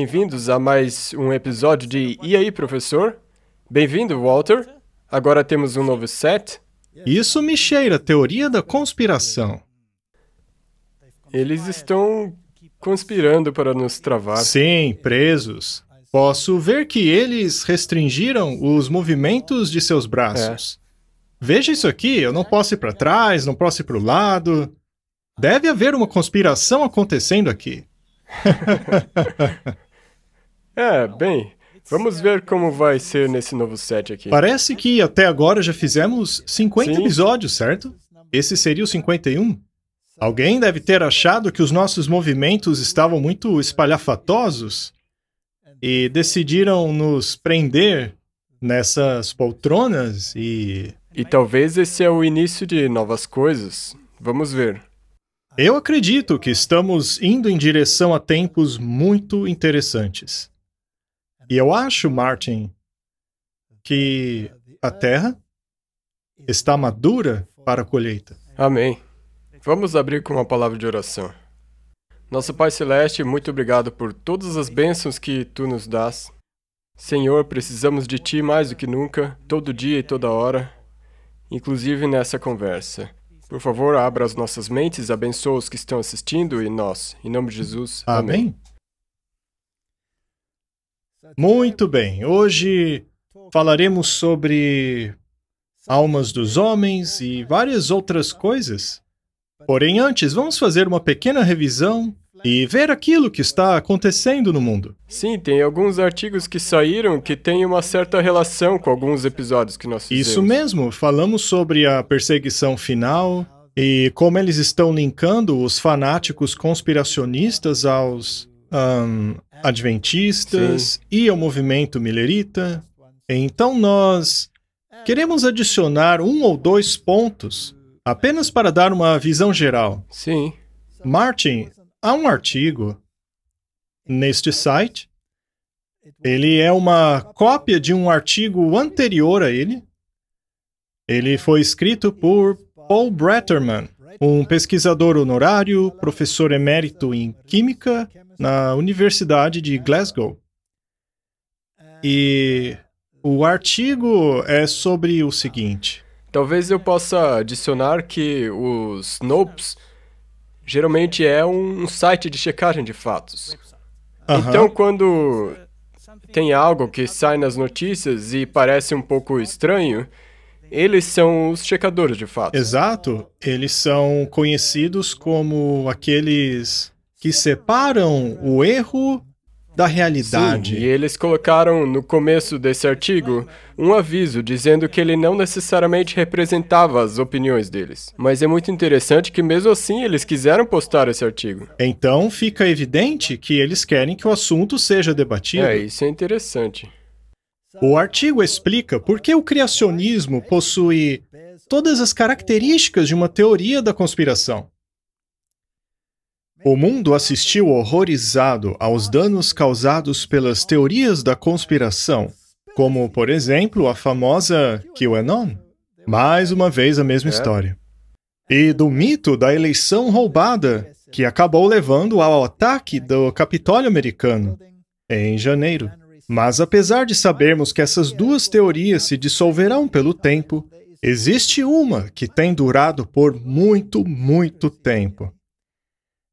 bem-vindos a mais um episódio de E aí, professor? Bem-vindo, Walter. Agora temos um novo set. Isso me cheira teoria da conspiração. Eles estão conspirando para nos travar. Sim, presos. Posso ver que eles restringiram os movimentos de seus braços. É. Veja isso aqui, eu não posso ir para trás, não posso ir para o lado. Deve haver uma conspiração acontecendo aqui. É, bem, Vamos ver como vai ser nesse novo set aqui. Parece que até agora já fizemos 50 Sim. episódios, certo? Esse seria o 51. Alguém deve ter achado que os nossos movimentos estavam muito espalhafatosos e decidiram nos prender nessas poltronas e. E talvez esse é o início de novas coisas. Vamos ver. Eu acredito que estamos indo em direção a tempos muito interessantes. E eu acho, Martin, que a terra está madura para a colheita. Amém. Vamos abrir com uma palavra de oração. Nosso Pai Celeste, muito obrigado por todas as bênçãos que tu nos dás. Senhor, precisamos de ti mais do que nunca, todo dia e toda hora, inclusive nessa conversa. Por favor, abra as nossas mentes, abençoa os que estão assistindo e nós. Em nome de Jesus. Amém. Amém. Muito bem, hoje falaremos sobre almas dos homens e várias outras coisas. Porém, antes, vamos fazer uma pequena revisão e ver aquilo que está acontecendo no mundo. Sim, tem alguns artigos que saíram que têm uma certa relação com alguns episódios que nós fizemos. Isso mesmo, falamos sobre a perseguição final e como eles estão linkando os fanáticos conspiracionistas aos. Um, adventistas Sim. e ao movimento Millerita. Então nós queremos adicionar um ou dois pontos apenas para dar uma visão geral. Sim. Martin, há um artigo neste site. Ele é uma cópia de um artigo anterior a ele. Ele foi escrito por Paul Bretterman um pesquisador honorário, professor emérito em Química na Universidade de Glasgow. E o artigo é sobre o seguinte. Talvez eu possa adicionar que o Snopes geralmente é um site de checagem de fatos. Uh -huh. Então, quando tem algo que sai nas notícias e parece um pouco estranho, eles são os checadores de fato. Exato. Eles são conhecidos como aqueles que separam o erro da realidade. Sim, e eles colocaram no começo desse artigo um aviso dizendo que ele não necessariamente representava as opiniões deles. Mas é muito interessante que mesmo assim eles quiseram postar esse artigo. Então fica evidente que eles querem que o assunto seja debatido. É, isso é interessante. O artigo explica por que o criacionismo possui todas as características de uma teoria da conspiração. O mundo assistiu horrorizado aos danos causados pelas teorias da conspiração, como, por exemplo, a famosa QAnon. Mais uma vez a mesma é. história. E do mito da eleição roubada, que acabou levando ao ataque do Capitólio americano em janeiro. Mas apesar de sabermos que essas duas teorias se dissolverão pelo tempo, existe uma que tem durado por muito, muito tempo.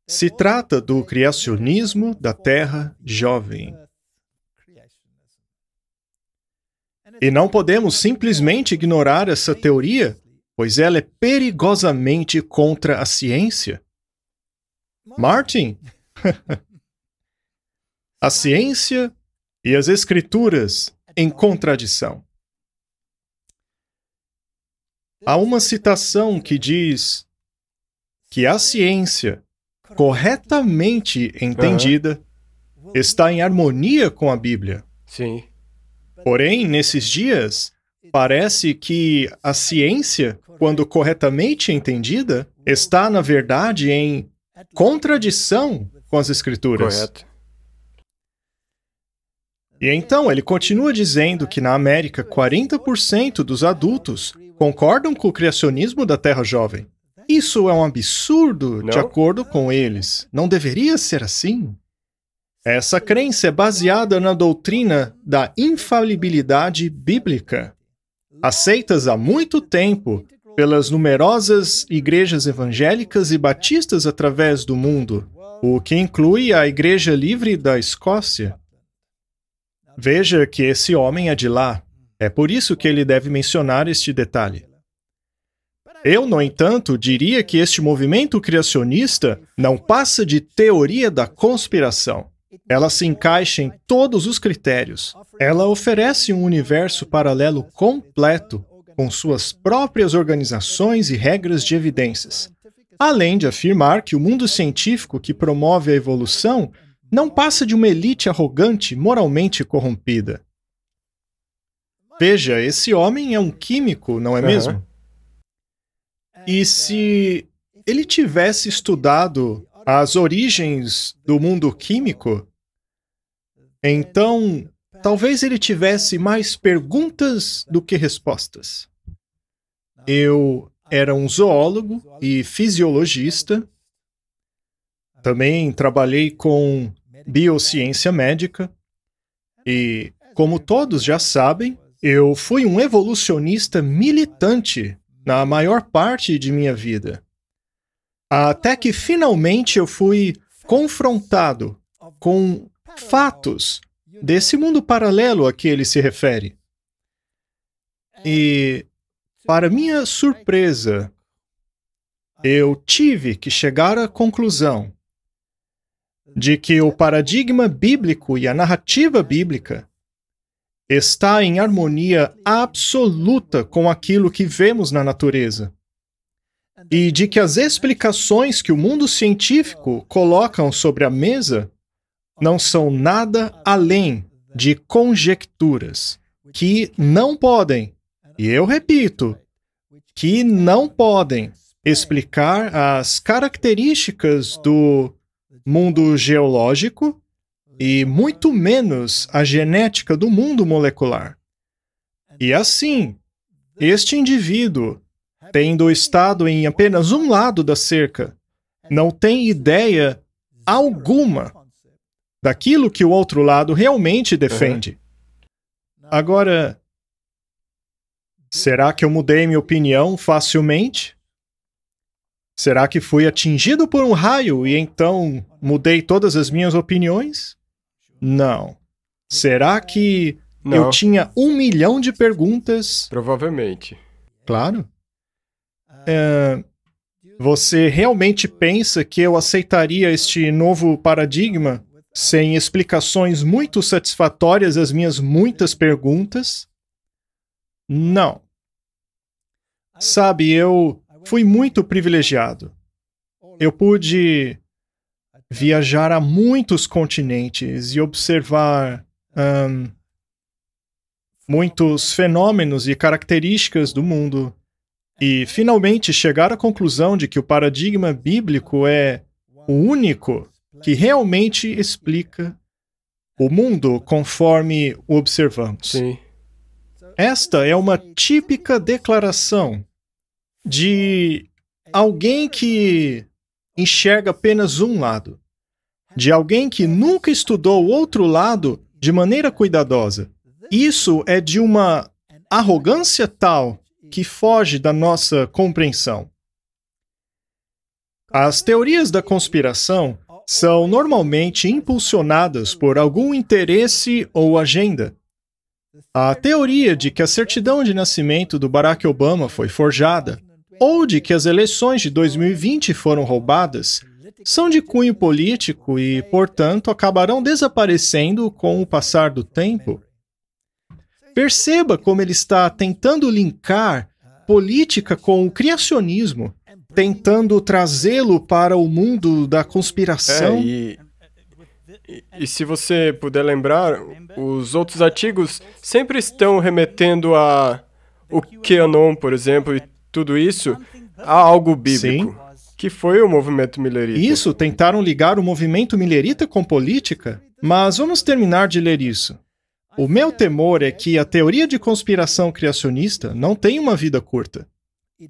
Se trata do criacionismo da Terra jovem. E não podemos simplesmente ignorar essa teoria, pois ela é perigosamente contra a ciência. Martin! a ciência e as Escrituras em contradição. Há uma citação que diz que a ciência, corretamente entendida, uhum. está em harmonia com a Bíblia. Sim. Porém, nesses dias, parece que a ciência, quando corretamente entendida, está, na verdade, em contradição com as Escrituras. Correto. E então ele continua dizendo que na América 40% dos adultos concordam com o criacionismo da Terra Jovem. Isso é um absurdo, de acordo com eles. Não deveria ser assim. Essa crença é baseada na doutrina da infalibilidade bíblica, aceitas há muito tempo pelas numerosas igrejas evangélicas e batistas através do mundo, o que inclui a Igreja Livre da Escócia. Veja que esse homem é de lá. É por isso que ele deve mencionar este detalhe. Eu, no entanto, diria que este movimento criacionista não passa de teoria da conspiração. Ela se encaixa em todos os critérios. Ela oferece um universo paralelo completo, com suas próprias organizações e regras de evidências, além de afirmar que o mundo científico que promove a evolução não passa de uma elite arrogante moralmente corrompida. Veja, esse homem é um químico, não é uhum. mesmo? E se ele tivesse estudado as origens do mundo químico, então talvez ele tivesse mais perguntas do que respostas. Eu era um zoólogo e fisiologista. Também trabalhei com biociência médica. E, como todos já sabem, eu fui um evolucionista militante na maior parte de minha vida. Até que finalmente eu fui confrontado com fatos desse mundo paralelo a que ele se refere. E, para minha surpresa, eu tive que chegar à conclusão de que o paradigma bíblico e a narrativa bíblica está em harmonia absoluta com aquilo que vemos na natureza. E de que as explicações que o mundo científico colocam sobre a mesa não são nada além de conjecturas que não podem, e eu repito, que não podem explicar as características do mundo geológico e muito menos a genética do mundo molecular. E assim, este indivíduo, tendo estado em apenas um lado da cerca, não tem ideia alguma daquilo que o outro lado realmente defende. Agora, será que eu mudei minha opinião facilmente? Será que fui atingido por um raio e então mudei todas as minhas opiniões? Não. Será que Não. eu tinha um milhão de perguntas? Provavelmente. Claro. É, você realmente pensa que eu aceitaria este novo paradigma sem explicações muito satisfatórias às minhas muitas perguntas? Não. Sabe, eu Fui muito privilegiado. Eu pude viajar a muitos continentes e observar um, muitos fenômenos e características do mundo e finalmente chegar à conclusão de que o paradigma bíblico é o único que realmente explica o mundo conforme o observamos. Sim. Esta é uma típica declaração de alguém que enxerga apenas um lado, de alguém que nunca estudou o outro lado de maneira cuidadosa. Isso é de uma arrogância tal que foge da nossa compreensão. As teorias da conspiração são normalmente impulsionadas por algum interesse ou agenda. A teoria de que a certidão de nascimento do Barack Obama foi forjada, ou de que as eleições de 2020 foram roubadas são de cunho político e, portanto, acabarão desaparecendo com o passar do tempo. Perceba como ele está tentando linkar política com o criacionismo, tentando trazê-lo para o mundo da conspiração. É, e, e, e, se você puder lembrar, os outros artigos sempre estão remetendo a o QAnon, por exemplo, e tudo isso a algo bíblico. Sim. Que foi o movimento milerita. Isso, tentaram ligar o movimento milerita com política, mas vamos terminar de ler isso. O meu temor é que a teoria de conspiração criacionista não tem uma vida curta.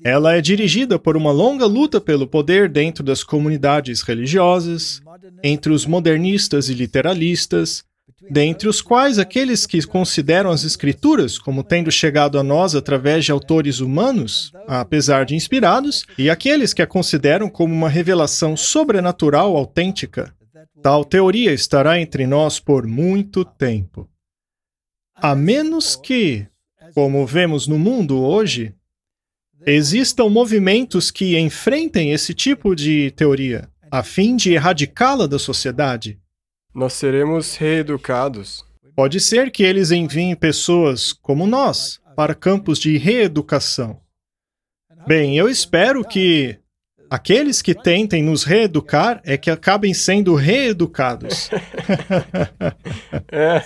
Ela é dirigida por uma longa luta pelo poder dentro das comunidades religiosas, entre os modernistas e literalistas, dentre os quais aqueles que consideram as Escrituras como tendo chegado a nós através de autores humanos, apesar de inspirados, e aqueles que a consideram como uma revelação sobrenatural autêntica. Tal teoria estará entre nós por muito tempo. A menos que, como vemos no mundo hoje, existam movimentos que enfrentem esse tipo de teoria, a fim de erradicá-la da sociedade nós seremos reeducados. Pode ser que eles enviem pessoas como nós para campos de reeducação. Bem, eu espero que aqueles que tentem nos reeducar é que acabem sendo reeducados. é,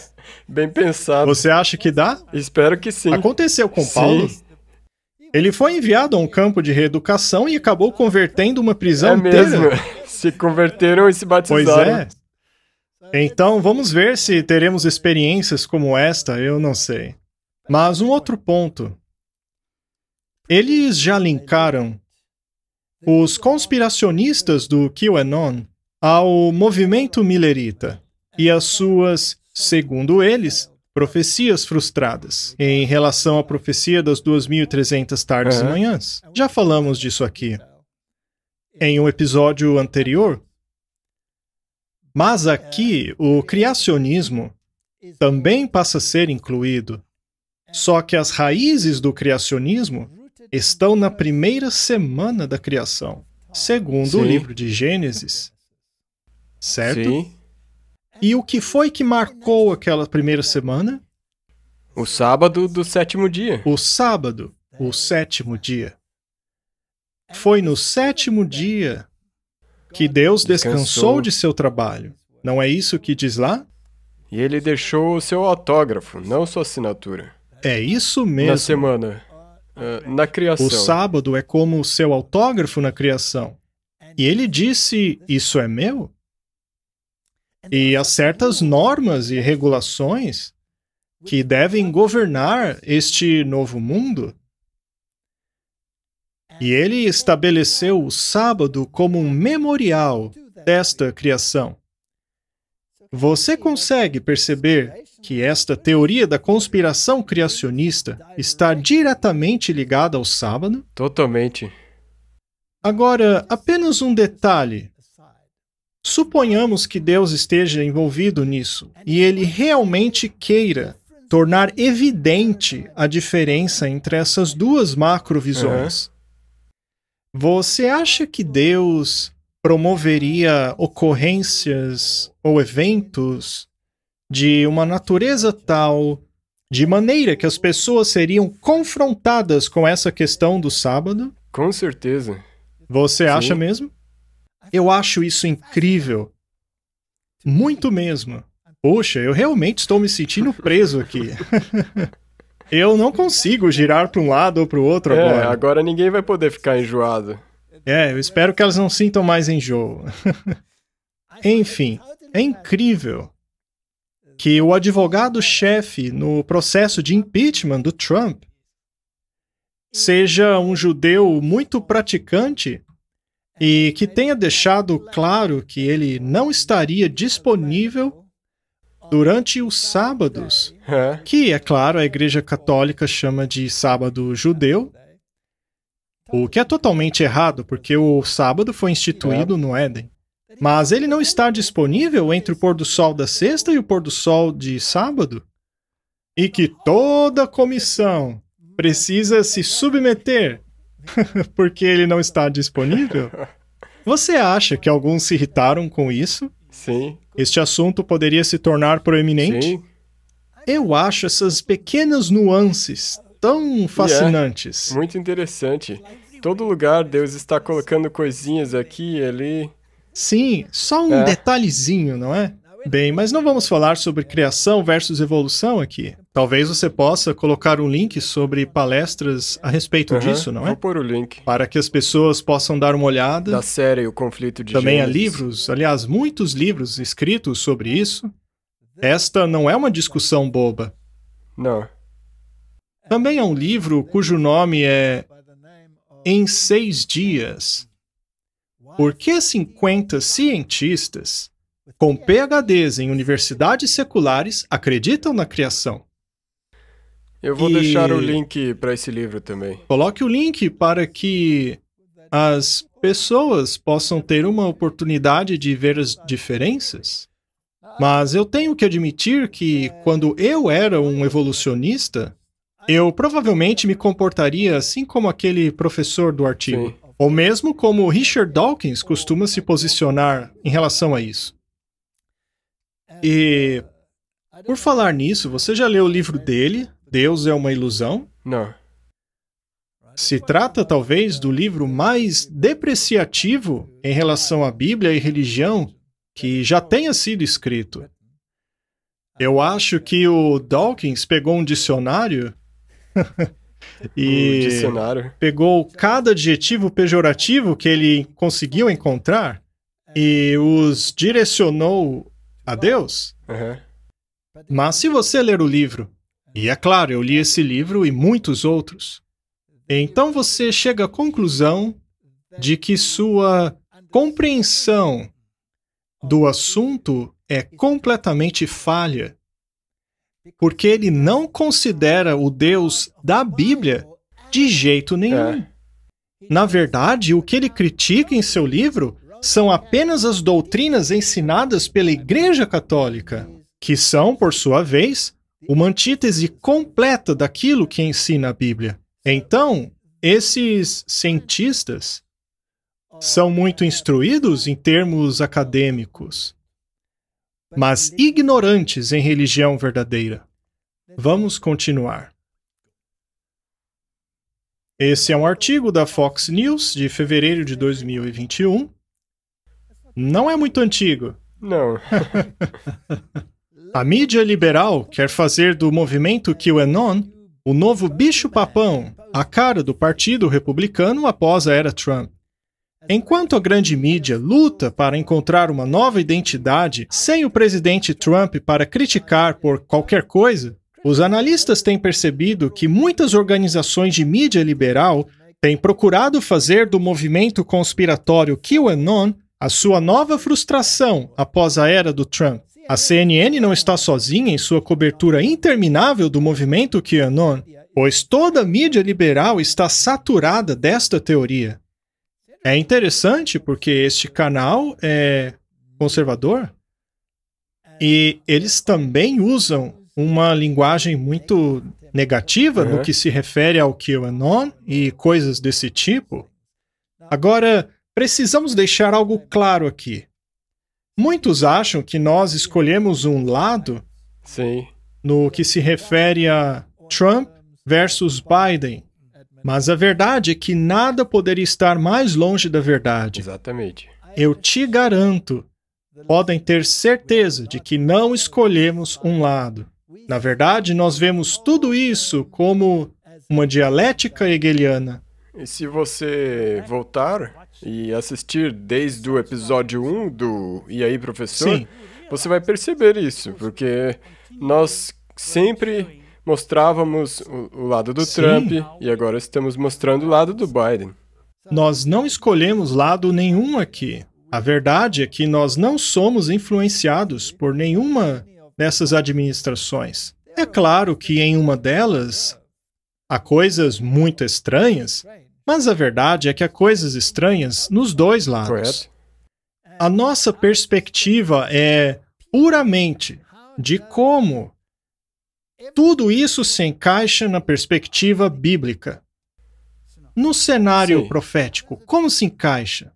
bem pensado. Você acha que dá? Espero que sim. Aconteceu com sim. Paulo. Ele foi enviado a um campo de reeducação e acabou convertendo uma prisão é inteira. mesmo. Se converteram e se batizaram. Pois é. Então vamos ver se teremos experiências como esta, eu não sei. Mas um outro ponto. Eles já linkaram os conspiracionistas do QAnon ao movimento Millerita e as suas, segundo eles, profecias frustradas em relação à profecia das 2.300 tardes uhum. e manhãs. Já falamos disso aqui. Em um episódio anterior, mas aqui o criacionismo também passa a ser incluído. Só que as raízes do criacionismo estão na primeira semana da criação, segundo Sim. o livro de Gênesis. Certo? Sim. E o que foi que marcou aquela primeira semana? O sábado do sétimo dia. O sábado, o sétimo dia. Foi no sétimo dia que Deus descansou de seu trabalho. Não é isso que diz lá? E ele deixou o seu autógrafo, não sua assinatura. É isso mesmo. Na semana. Ah, na criação. O sábado é como o seu autógrafo na criação. E ele disse: Isso é meu? E há certas normas e regulações que devem governar este novo mundo e ele estabeleceu o sábado como um memorial desta criação. Você consegue perceber que esta teoria da conspiração criacionista está diretamente ligada ao sábado? Totalmente. Agora, apenas um detalhe. Suponhamos que Deus esteja envolvido nisso e ele realmente queira tornar evidente a diferença entre essas duas macrovisões. Uhum. Você acha que Deus promoveria ocorrências ou eventos de uma natureza tal, de maneira que as pessoas seriam confrontadas com essa questão do sábado? Com certeza. Você Sim. acha mesmo? Eu acho isso incrível. Muito mesmo. Poxa, eu realmente estou me sentindo preso aqui. Eu não consigo girar para um lado ou para o outro é, agora. Agora ninguém vai poder ficar enjoado. É, eu espero que elas não sintam mais enjoo. Enfim, é incrível que o advogado-chefe no processo de impeachment do Trump seja um judeu muito praticante e que tenha deixado claro que ele não estaria disponível durante os sábados, é. que, é claro, a Igreja Católica chama de sábado judeu, o que é totalmente errado, porque o sábado foi instituído no Éden. Mas ele não está disponível entre o pôr do sol da sexta e o pôr do sol de sábado? E que toda comissão precisa se submeter porque ele não está disponível? Você acha que alguns se irritaram com isso? Sim. Este assunto poderia se tornar proeminente? Sim. Eu acho essas pequenas nuances tão é fascinantes. muito interessante. Todo lugar Deus está colocando coisinhas aqui e ali. Sim, só um é. detalhezinho, não é? Bem, mas não vamos falar sobre criação versus evolução aqui. Talvez você possa colocar um link sobre palestras a respeito uhum, disso, não é? Vou pôr o link. Para que as pessoas possam dar uma olhada. Da série O Conflito de Também Gênesis. há livros, aliás, muitos livros escritos sobre isso. Esta não é uma discussão boba. Não. Também há um livro cujo nome é Em Seis Dias. Por que 50 cientistas com PhDs em universidades seculares, acreditam na criação. Eu vou e... deixar o link para esse livro também. Coloque o link para que as pessoas possam ter uma oportunidade de ver as diferenças. Mas eu tenho que admitir que, quando eu era um evolucionista, eu provavelmente me comportaria assim como aquele professor do artigo, Sim. ou mesmo como Richard Dawkins costuma se posicionar em relação a isso. E por falar nisso, você já leu o livro dele, Deus é uma Ilusão? Não. Se trata talvez do livro mais depreciativo em relação à Bíblia e religião que já tenha sido escrito. Eu acho que o Dawkins pegou um dicionário e dicionário. pegou cada adjetivo pejorativo que ele conseguiu encontrar e os direcionou a Deus. Uhum. Mas se você ler o livro, e é claro, eu li esse livro e muitos outros, então você chega à conclusão de que sua compreensão do assunto é completamente falha, porque ele não considera o Deus da Bíblia de jeito nenhum. É. Na verdade, o que ele critica em seu livro são apenas as doutrinas ensinadas pela Igreja Católica, que são, por sua vez, uma antítese completa daquilo que ensina a Bíblia. Então, esses cientistas são muito instruídos em termos acadêmicos, mas ignorantes em religião verdadeira. Vamos continuar. Esse é um artigo da Fox News de fevereiro de 2021 não é muito antigo. Não. a mídia liberal quer fazer do movimento QAnon o novo bicho-papão, a cara do Partido Republicano após a era Trump. Enquanto a grande mídia luta para encontrar uma nova identidade sem o presidente Trump para criticar por qualquer coisa, os analistas têm percebido que muitas organizações de mídia liberal têm procurado fazer do movimento conspiratório QAnon a sua nova frustração após a era do Trump. A CNN não está sozinha em sua cobertura interminável do movimento QAnon, pois toda a mídia liberal está saturada desta teoria. É interessante porque este canal é conservador e eles também usam uma linguagem muito negativa no é. que se refere ao QAnon e coisas desse tipo. Agora, Precisamos deixar algo claro aqui. Muitos acham que nós escolhemos um lado Sim. no que se refere a Trump versus Biden. Mas a verdade é que nada poderia estar mais longe da verdade. Exatamente. Eu te garanto, podem ter certeza de que não escolhemos um lado. Na verdade, nós vemos tudo isso como uma dialética hegeliana. E se você voltar e assistir desde o episódio 1 do E aí, professor, Sim. você vai perceber isso, porque nós sempre mostrávamos o, o lado do Sim. Trump e agora estamos mostrando o lado do Biden. Nós não escolhemos lado nenhum aqui. A verdade é que nós não somos influenciados por nenhuma dessas administrações. É claro que em uma delas há coisas muito estranhas, mas a verdade é que há coisas estranhas nos dois lados. Correto. A nossa perspectiva é puramente de como tudo isso se encaixa na perspectiva bíblica. No cenário Sim. profético, como se encaixa?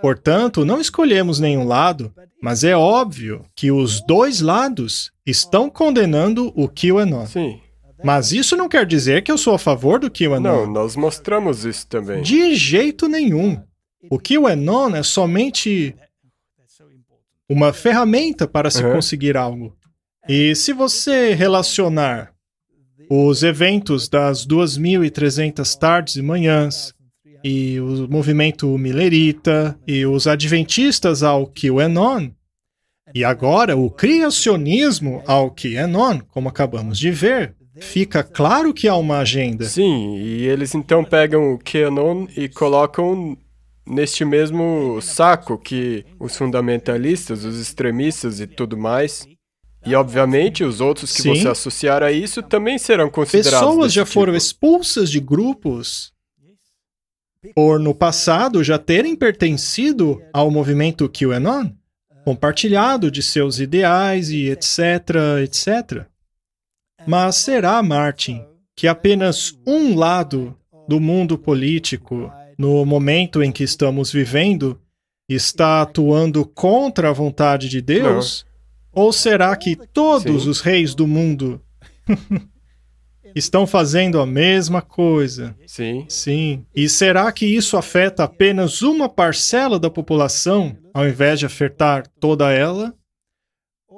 Portanto, não escolhemos nenhum lado, mas é óbvio que os dois lados estão condenando o que o é Sim. Né? Mas isso não quer dizer que eu sou a favor do QAnon. Não, nós mostramos isso também. De jeito nenhum. O QAnon é somente uma ferramenta para se uhum. conseguir algo. E se você relacionar os eventos das 2.300 tardes e manhãs, e o movimento Millerita e os adventistas ao QAnon, e agora o criacionismo ao QAnon, como acabamos de ver, Fica claro que há uma agenda. Sim, e eles então pegam o Qanon e colocam neste mesmo saco que os fundamentalistas, os extremistas e tudo mais. E, obviamente, os outros que Sim. você associar a isso também serão considerados. Pessoas já tipo. foram expulsas de grupos por, no passado, já terem pertencido ao movimento QAnon, compartilhado de seus ideais e etc, etc. Mas será, Martin, que apenas um lado do mundo político, no momento em que estamos vivendo, está atuando contra a vontade de Deus? Não. Ou será que todos Sim. os reis do mundo estão fazendo a mesma coisa? Sim. Sim. E será que isso afeta apenas uma parcela da população, ao invés de afetar toda ela?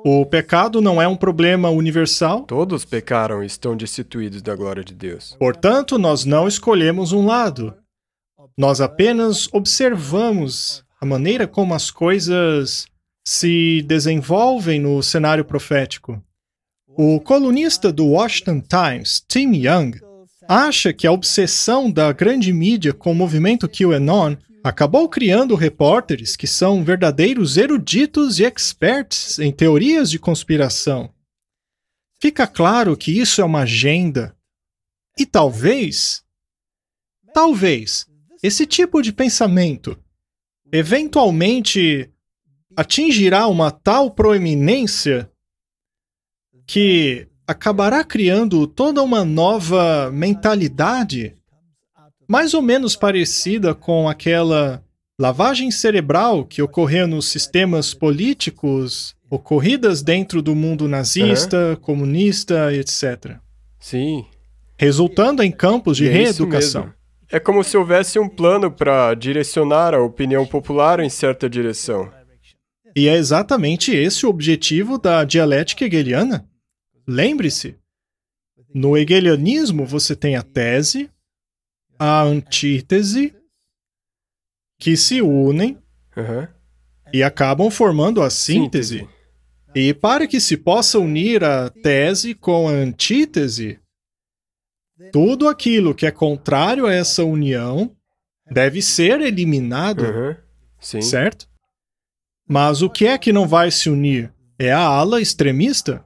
O pecado não é um problema universal. Todos pecaram e estão destituídos da glória de Deus. Portanto, nós não escolhemos um lado. Nós apenas observamos a maneira como as coisas se desenvolvem no cenário profético. O colunista do Washington Times, Tim Young, acha que a obsessão da grande mídia com o movimento QAnon acabou criando repórteres que são verdadeiros eruditos e experts em teorias de conspiração. Fica claro que isso é uma agenda. E talvez, talvez, esse tipo de pensamento eventualmente atingirá uma tal proeminência que acabará criando toda uma nova mentalidade mais ou menos parecida com aquela lavagem cerebral que ocorreu nos sistemas políticos ocorridas dentro do mundo nazista, uhum. comunista, etc. Sim. Resultando em campos de é reeducação. É como se houvesse um plano para direcionar a opinião popular em certa direção. E é exatamente esse o objetivo da dialética hegeliana. Lembre-se, no hegelianismo você tem a tese, a antítese que se unem uhum. e acabam formando a síntese. síntese. E para que se possa unir a tese com a antítese, tudo aquilo que é contrário a essa união deve ser eliminado, uhum. certo? Mas o que é que não vai se unir? É a ala extremista.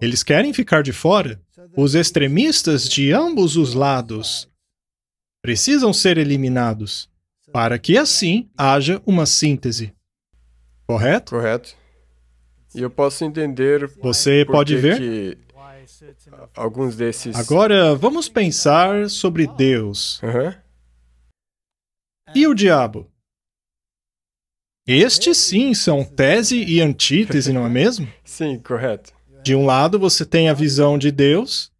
Eles querem ficar de fora. Os extremistas de ambos os lados precisam ser eliminados para que assim haja uma síntese. Correto? Correto. E eu posso entender. Você pode ver que alguns desses. Agora vamos pensar sobre Deus. Uhum. E o diabo? Estes sim são tese e antítese, não é mesmo? sim, correto. De um lado você tem a visão de Deus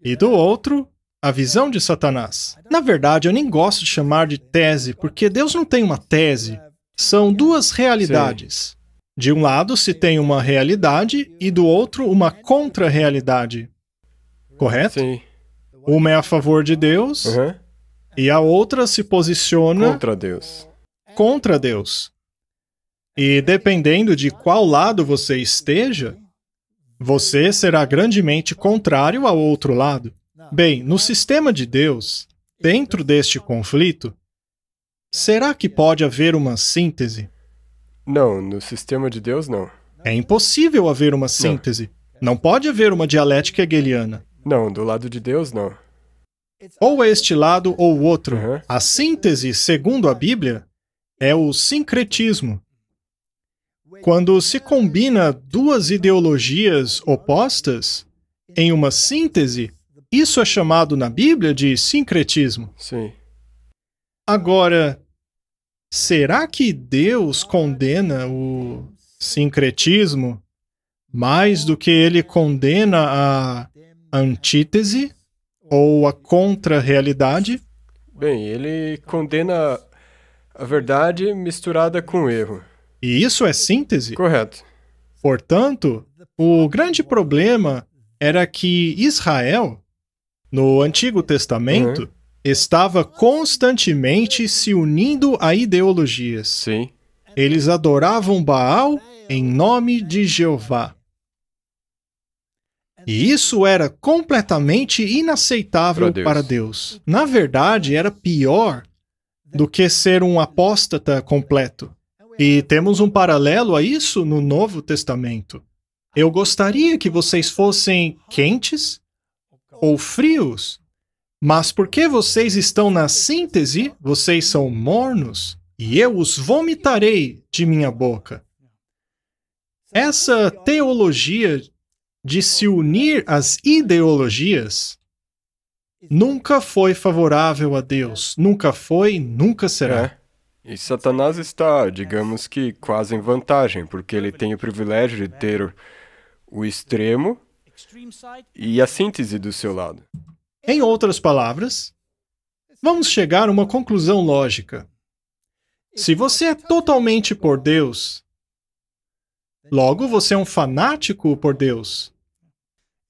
e do outro a visão de Satanás. Na verdade, eu nem gosto de chamar de tese, porque Deus não tem uma tese. São duas realidades. De um lado se tem uma realidade e do outro uma contra-realidade. Correto? Sim. Uma é a favor de Deus uhum. e a outra se posiciona contra Deus. Contra Deus. E dependendo de qual lado você esteja, você será grandemente contrário ao outro lado. Bem, no sistema de Deus, dentro deste conflito, será que pode haver uma síntese? Não, no sistema de Deus, não. É impossível haver uma síntese. Não, não pode haver uma dialética hegeliana. Não, do lado de Deus, não. Ou este lado ou o outro. Uhum. A síntese, segundo a Bíblia, é o sincretismo. Quando se combina duas ideologias opostas, em uma síntese, isso é chamado na Bíblia de sincretismo. Sim. Agora, será que Deus condena o sincretismo mais do que ele condena a antítese ou a contra-realidade? Bem, ele condena a verdade misturada com o erro. E isso é síntese? Correto. Portanto, o grande problema era que Israel no Antigo Testamento, uhum. estava constantemente se unindo a ideologias. Sim. Eles adoravam Baal em nome de Jeová. E isso era completamente inaceitável Deus. para Deus. Na verdade, era pior do que ser um apóstata completo. E temos um paralelo a isso no Novo Testamento. Eu gostaria que vocês fossem quentes ou frios? Mas porque vocês estão na síntese, vocês são mornos, e eu os vomitarei de minha boca. Essa teologia de se unir às ideologias nunca foi favorável a Deus. Nunca foi, nunca será. É. E Satanás está, digamos que, quase em vantagem, porque ele tem o privilégio de ter o extremo e a síntese do seu lado. Em outras palavras, vamos chegar a uma conclusão lógica. Se você é totalmente por Deus, logo você é um fanático por Deus.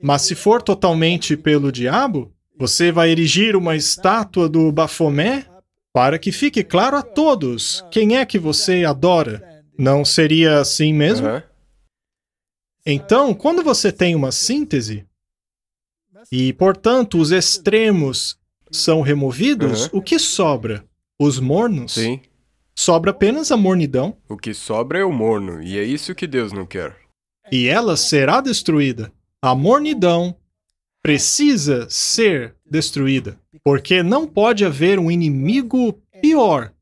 Mas se for totalmente pelo diabo, você vai erigir uma estátua do Bafomé para que fique claro a todos quem é que você adora. Não seria assim mesmo? Uhum. Então, quando você tem uma síntese, e, portanto, os extremos são removidos, uhum. o que sobra? Os mornos? Sim. Sobra apenas a mornidão. O que sobra é o morno, e é isso que Deus não quer. E ela será destruída. A mornidão precisa ser destruída, porque não pode haver um inimigo pior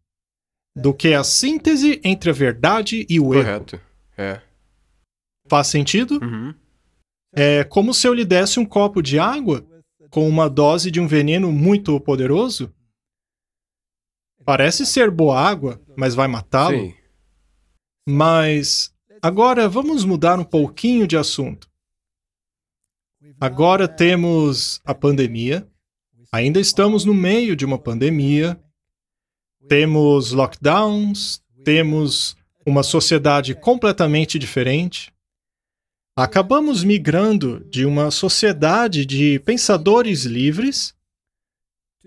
do que a síntese entre a verdade e o erro. Correto. É. Faz sentido? Uhum. É como se eu lhe desse um copo de água com uma dose de um veneno muito poderoso? Parece ser boa água, mas vai matá-lo? Mas agora vamos mudar um pouquinho de assunto. Agora temos a pandemia. Ainda estamos no meio de uma pandemia. Temos lockdowns, temos uma sociedade completamente diferente acabamos migrando de uma sociedade de pensadores livres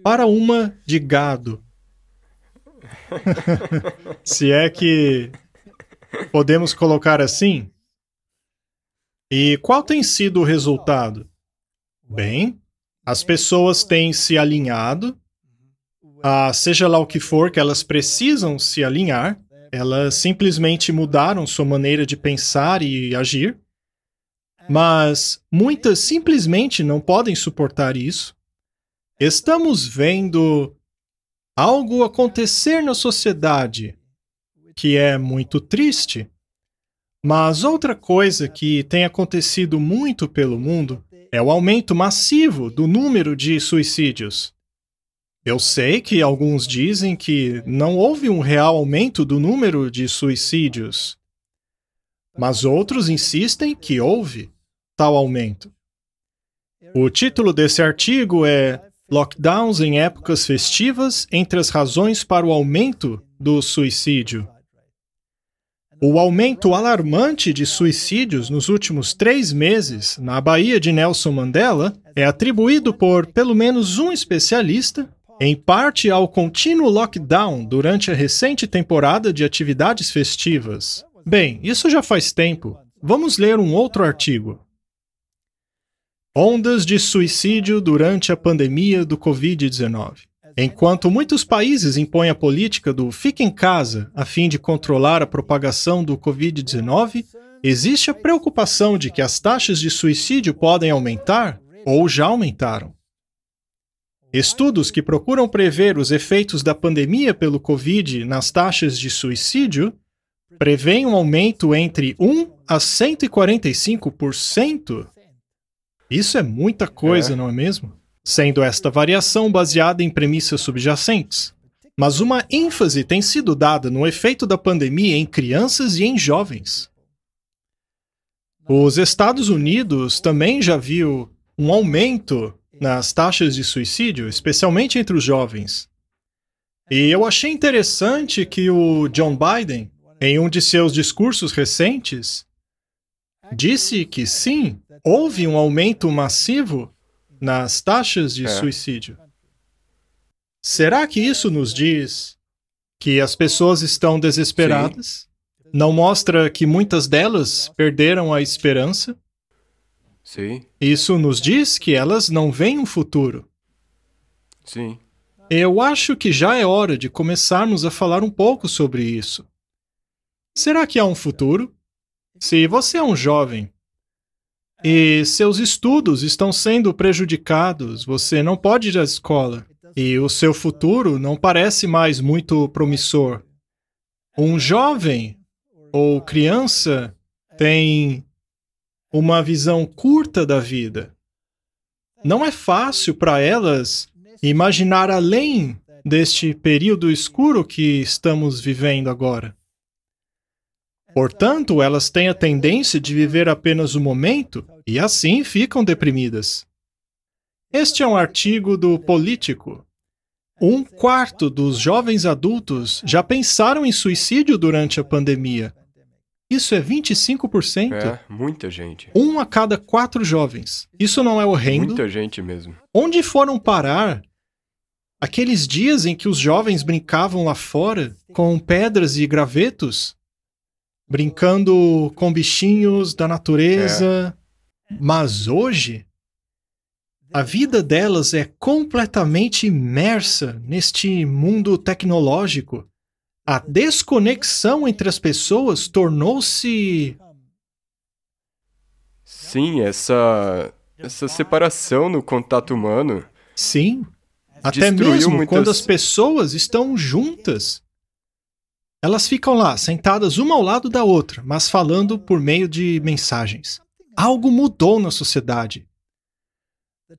para uma de gado. Se é que podemos colocar assim. E qual tem sido o resultado? Bem, as pessoas têm se alinhado, a ah, seja lá o que for que elas precisam se alinhar, elas simplesmente mudaram sua maneira de pensar e agir mas muitas simplesmente não podem suportar isso. Estamos vendo algo acontecer na sociedade que é muito triste. Mas outra coisa que tem acontecido muito pelo mundo é o aumento massivo do número de suicídios. Eu sei que alguns dizem que não houve um real aumento do número de suicídios, mas outros insistem que houve tal aumento. O título desse artigo é Lockdowns em épocas festivas entre as razões para o aumento do suicídio. O aumento alarmante de suicídios nos últimos três meses na Bahia de Nelson Mandela é atribuído por pelo menos um especialista, em parte ao contínuo lockdown durante a recente temporada de atividades festivas. Bem, isso já faz tempo. Vamos ler um outro artigo. Ondas de suicídio durante a pandemia do Covid-19. Enquanto muitos países impõem a política do fique em casa a fim de controlar a propagação do Covid-19, existe a preocupação de que as taxas de suicídio podem aumentar ou já aumentaram. Estudos que procuram prever os efeitos da pandemia pelo Covid nas taxas de suicídio prevêem um aumento entre 1 a 145% isso é muita coisa, é. não é mesmo? Sendo esta variação baseada em premissas subjacentes. Mas uma ênfase tem sido dada no efeito da pandemia em crianças e em jovens. Os Estados Unidos também já viu um aumento nas taxas de suicídio, especialmente entre os jovens. E eu achei interessante que o John Biden, em um de seus discursos recentes, disse que sim, houve um aumento massivo nas taxas de é. suicídio. Será que isso nos diz que as pessoas estão desesperadas? Sim. Não mostra que muitas delas perderam a esperança? Sim. Isso nos diz que elas não veem um futuro. Sim. Eu acho que já é hora de começarmos a falar um pouco sobre isso. Será que há um futuro? Se você é um jovem e seus estudos estão sendo prejudicados, você não pode ir à escola e o seu futuro não parece mais muito promissor. Um jovem ou criança tem uma visão curta da vida. Não é fácil para elas imaginar além deste período escuro que estamos vivendo agora. Portanto, elas têm a tendência de viver apenas o momento e assim ficam deprimidas. Este é um artigo do Político. Um quarto dos jovens adultos já pensaram em suicídio durante a pandemia. Isso é 25%. É, muita gente. Um a cada quatro jovens. Isso não é horrendo? Muita gente mesmo. Onde foram parar aqueles dias em que os jovens brincavam lá fora com pedras e gravetos? brincando com bichinhos da natureza. É. Mas hoje, a vida delas é completamente imersa neste mundo tecnológico. A desconexão entre as pessoas tornou-se. Sim, essa. essa separação no contato humano. Sim. Até mesmo muitas... quando as pessoas estão juntas. Elas ficam lá, sentadas uma ao lado da outra, mas falando por meio de mensagens. Algo mudou na sociedade.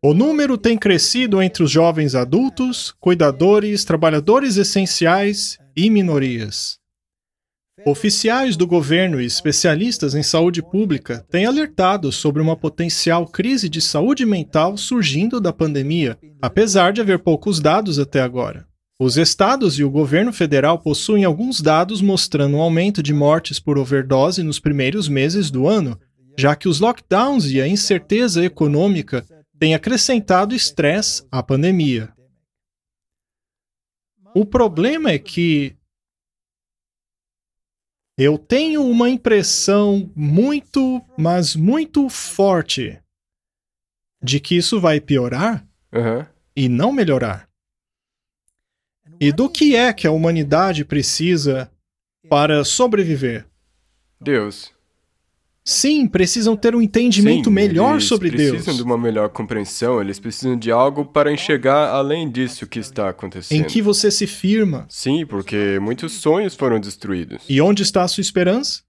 O número tem crescido entre os jovens adultos, cuidadores, trabalhadores essenciais e minorias. Oficiais do governo e especialistas em saúde pública têm alertado sobre uma potencial crise de saúde mental surgindo da pandemia, apesar de haver poucos dados até agora. Os estados e o governo federal possuem alguns dados mostrando um aumento de mortes por overdose nos primeiros meses do ano, já que os lockdowns e a incerteza econômica têm acrescentado estresse à pandemia. O problema é que eu tenho uma impressão muito, mas muito forte de que isso vai piorar uhum. e não melhorar e é do que é que a humanidade precisa para sobreviver? Deus. Sim, precisam ter um entendimento Sim, melhor sobre Deus. Eles precisam de uma melhor compreensão, eles precisam de algo para enxergar além disso que está acontecendo. Em que você se firma. Sim, porque muitos sonhos foram destruídos. E onde está a sua esperança?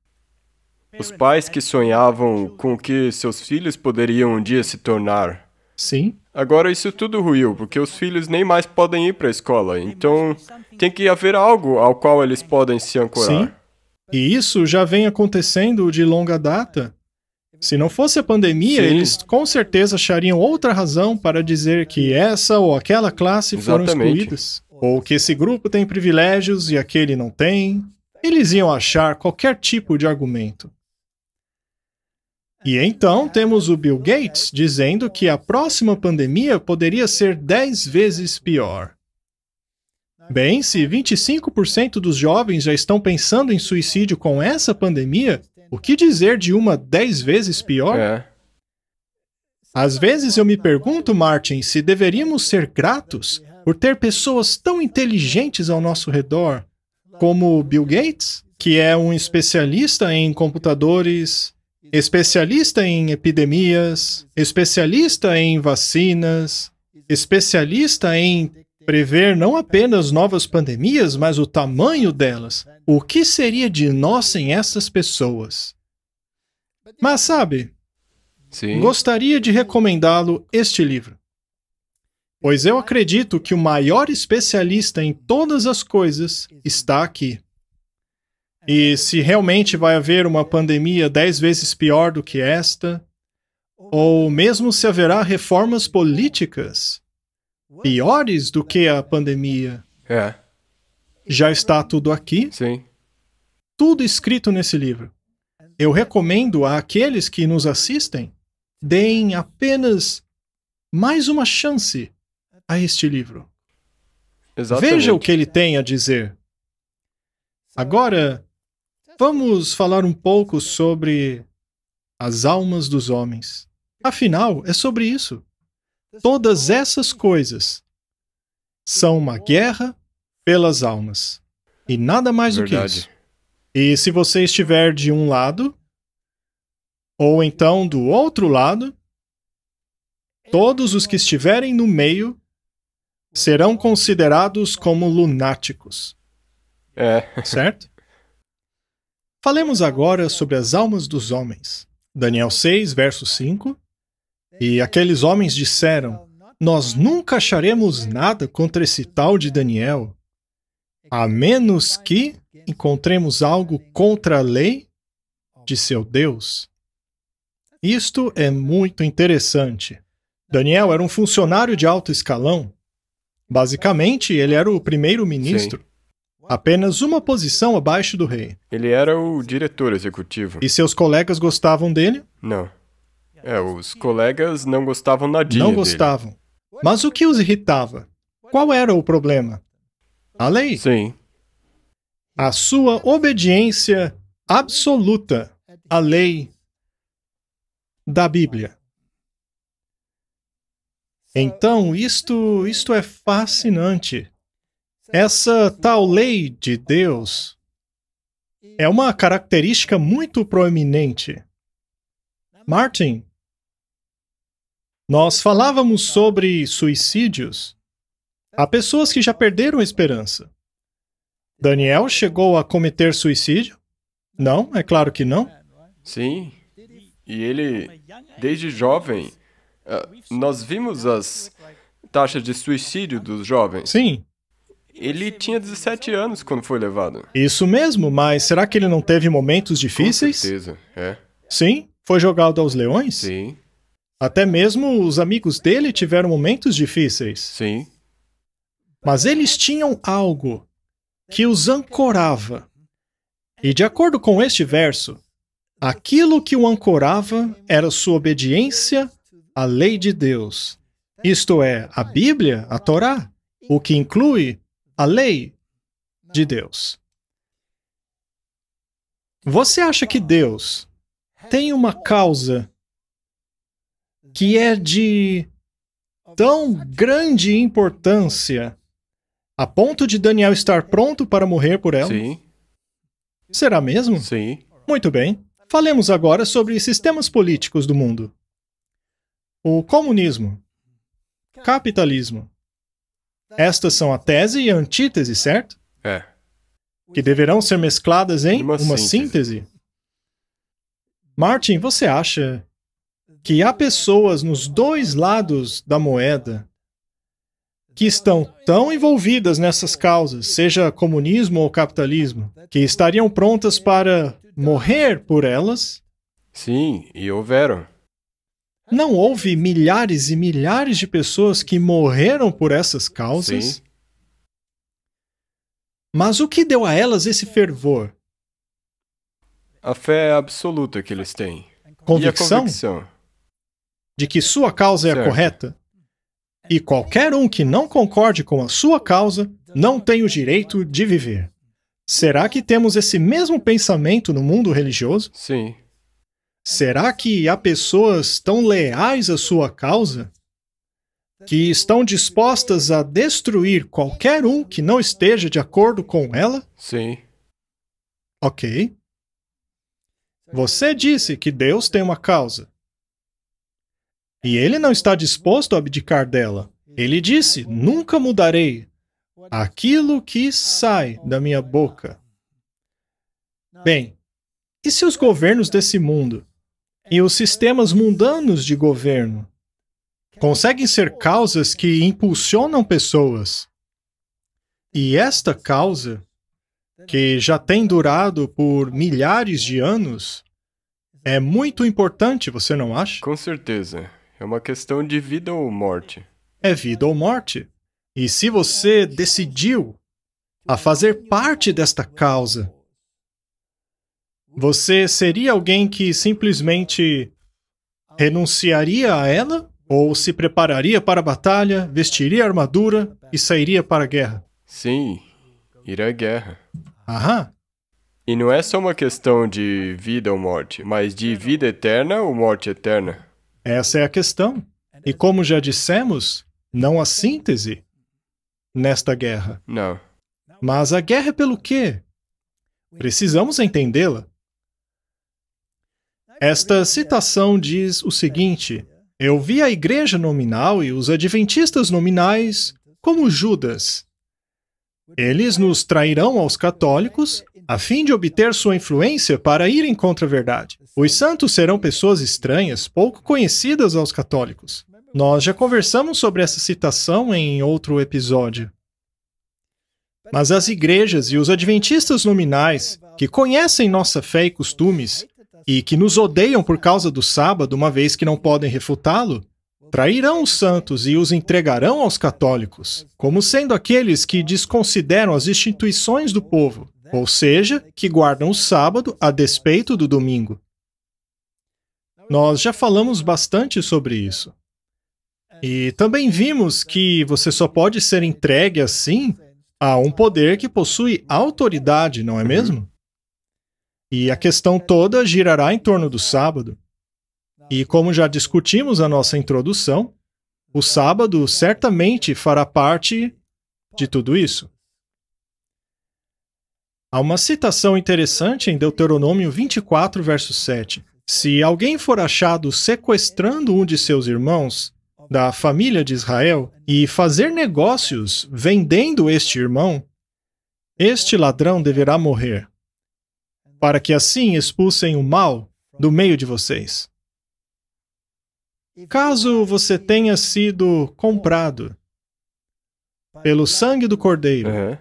Os pais que sonhavam com o que seus filhos poderiam um dia se tornar. Sim. Agora isso tudo ruiu, porque os filhos nem mais podem ir para a escola. Então tem que haver algo ao qual eles podem se ancorar. Sim. E isso já vem acontecendo de longa data. Se não fosse a pandemia, Sim. eles com certeza achariam outra razão para dizer que essa ou aquela classe Exatamente. foram excluídas. Ou que esse grupo tem privilégios e aquele não tem. Eles iam achar qualquer tipo de argumento. E então temos o Bill Gates dizendo que a próxima pandemia poderia ser 10 vezes pior. Bem, se 25% dos jovens já estão pensando em suicídio com essa pandemia, o que dizer de uma 10 vezes pior? É. Às vezes eu me pergunto, Martin, se deveríamos ser gratos por ter pessoas tão inteligentes ao nosso redor, como Bill Gates, que é um especialista em computadores, especialista em epidemias, especialista em vacinas, especialista em prever não apenas novas pandemias, mas o tamanho delas. O que seria de nós sem essas pessoas? Mas sabe, Sim. gostaria de recomendá-lo este livro. Pois eu acredito que o maior especialista em todas as coisas está aqui. E se realmente vai haver uma pandemia dez vezes pior do que esta, ou mesmo se haverá reformas políticas piores do que a pandemia. É. Já está tudo aqui. Sim. Tudo escrito nesse livro. Eu recomendo àqueles que nos assistem deem apenas mais uma chance a este livro. Exatamente. Veja o que ele tem a dizer. Agora, Vamos falar um pouco sobre as almas dos homens. Afinal, é sobre isso. Todas essas coisas são uma guerra pelas almas. E nada mais Verdade. do que isso. E se você estiver de um lado, ou então do outro lado, todos os que estiverem no meio serão considerados como lunáticos. É. Certo? Falemos agora sobre as almas dos homens. Daniel 6, verso 5. E aqueles homens disseram: Nós nunca acharemos nada contra esse tal de Daniel, a menos que encontremos algo contra a lei de seu Deus. Isto é muito interessante. Daniel era um funcionário de alto escalão. Basicamente, ele era o primeiro-ministro apenas uma posição abaixo do rei. Ele era o diretor executivo. E seus colegas gostavam dele? Não. É, os colegas não gostavam nadinha Não gostavam. Dele. Mas o que os irritava? Qual era o problema? A lei. Sim. A sua obediência absoluta à lei da Bíblia. Então, isto, isto é fascinante. Essa tal lei de Deus é uma característica muito proeminente. Martin, nós falávamos sobre suicídios. Há pessoas que já perderam a esperança. Daniel chegou a cometer suicídio? Não, é claro que não. Sim. E ele, desde jovem, eh, nós vimos as taxas de suicídio dos jovens. Sim. Ele tinha 17 anos quando foi levado. Isso mesmo, mas será que ele não teve momentos difíceis? Com certeza, é. Sim, foi jogado aos leões? Sim. Até mesmo os amigos dele tiveram momentos difíceis? Sim. Mas eles tinham algo que os ancorava. E de acordo com este verso, aquilo que o ancorava era sua obediência à lei de Deus, isto é, a Bíblia, a Torá, o que inclui a lei de Deus. Você acha que Deus tem uma causa que é de tão grande importância a ponto de Daniel estar pronto para morrer por ela? Sim. Será mesmo? Sim. Muito bem. Falemos agora sobre sistemas políticos do mundo. O comunismo, capitalismo, estas são a tese e a antítese, certo? É. Que deverão ser mescladas em uma, uma síntese. síntese. Martin, você acha que há pessoas nos dois lados da moeda que estão tão envolvidas nessas causas, seja comunismo ou capitalismo, que estariam prontas para morrer por elas? Sim, e houveram. Não houve milhares e milhares de pessoas que morreram por essas causas? Sim. Mas o que deu a elas esse fervor? A fé absoluta que eles têm. Convicção? convicção? De que sua causa é certo. a correta? E qualquer um que não concorde com a sua causa não tem o direito de viver. Será que temos esse mesmo pensamento no mundo religioso? Sim. Será que há pessoas tão leais à sua causa que estão dispostas a destruir qualquer um que não esteja de acordo com ela? Sim. Ok. Você disse que Deus tem uma causa. E ele não está disposto a abdicar dela. Ele disse: Nunca mudarei aquilo que sai da minha boca. Bem, e se os governos desse mundo e os sistemas mundanos de governo conseguem ser causas que impulsionam pessoas. E esta causa, que já tem durado por milhares de anos, é muito importante, você não acha? Com certeza. É uma questão de vida ou morte. É vida ou morte. E se você decidiu a fazer parte desta causa, você seria alguém que simplesmente renunciaria a ela? Ou se prepararia para a batalha, vestiria a armadura e sairia para a guerra? Sim, ir à guerra. Aham. E não é só uma questão de vida ou morte, mas de vida eterna ou morte eterna. Essa é a questão. E como já dissemos, não há síntese nesta guerra. Não. Mas a guerra é pelo quê? Precisamos entendê-la. Esta citação diz o seguinte: Eu vi a igreja nominal e os adventistas nominais como Judas. Eles nos trairão aos católicos a fim de obter sua influência para irem contra a verdade. Os santos serão pessoas estranhas, pouco conhecidas aos católicos. Nós já conversamos sobre essa citação em outro episódio. Mas as igrejas e os adventistas nominais, que conhecem nossa fé e costumes, e que nos odeiam por causa do sábado, uma vez que não podem refutá-lo, trairão os santos e os entregarão aos católicos, como sendo aqueles que desconsideram as instituições do povo, ou seja, que guardam o sábado a despeito do domingo. Nós já falamos bastante sobre isso. E também vimos que você só pode ser entregue assim a um poder que possui autoridade, não é mesmo? E a questão toda girará em torno do sábado. E como já discutimos na nossa introdução, o sábado certamente fará parte de tudo isso. Há uma citação interessante em Deuteronômio 24, verso 7. Se alguém for achado sequestrando um de seus irmãos, da família de Israel, e fazer negócios vendendo este irmão, este ladrão deverá morrer para que assim expulsem o mal do meio de vocês. Caso você tenha sido comprado pelo sangue do cordeiro, uhum.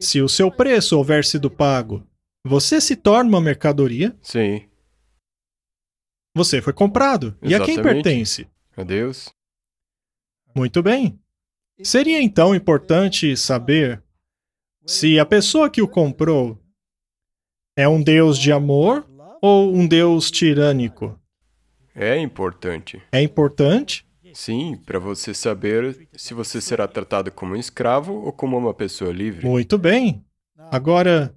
se o seu preço houver sido pago, você se torna uma mercadoria. Sim. Você foi comprado. Exatamente. E a quem pertence? A Deus. Muito bem. Seria então importante saber se a pessoa que o comprou é um Deus de amor ou um Deus tirânico? É importante. É importante? Sim, para você saber se você será tratado como um escravo ou como uma pessoa livre. Muito bem. Agora,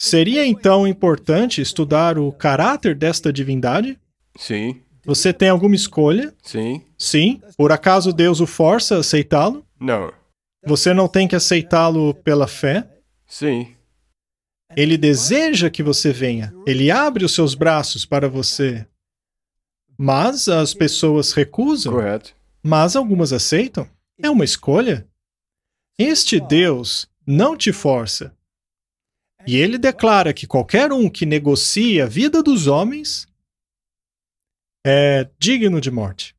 seria então importante estudar o caráter desta divindade? Sim. Você tem alguma escolha? Sim. Sim. Por acaso Deus o força a aceitá-lo? Não. Você não tem que aceitá-lo pela fé? Sim. Ele deseja que você venha. Ele abre os seus braços para você. Mas as pessoas recusam. Correto. Mas algumas aceitam. É uma escolha. Este Deus não te força. E ele declara que qualquer um que negocie a vida dos homens é digno de morte.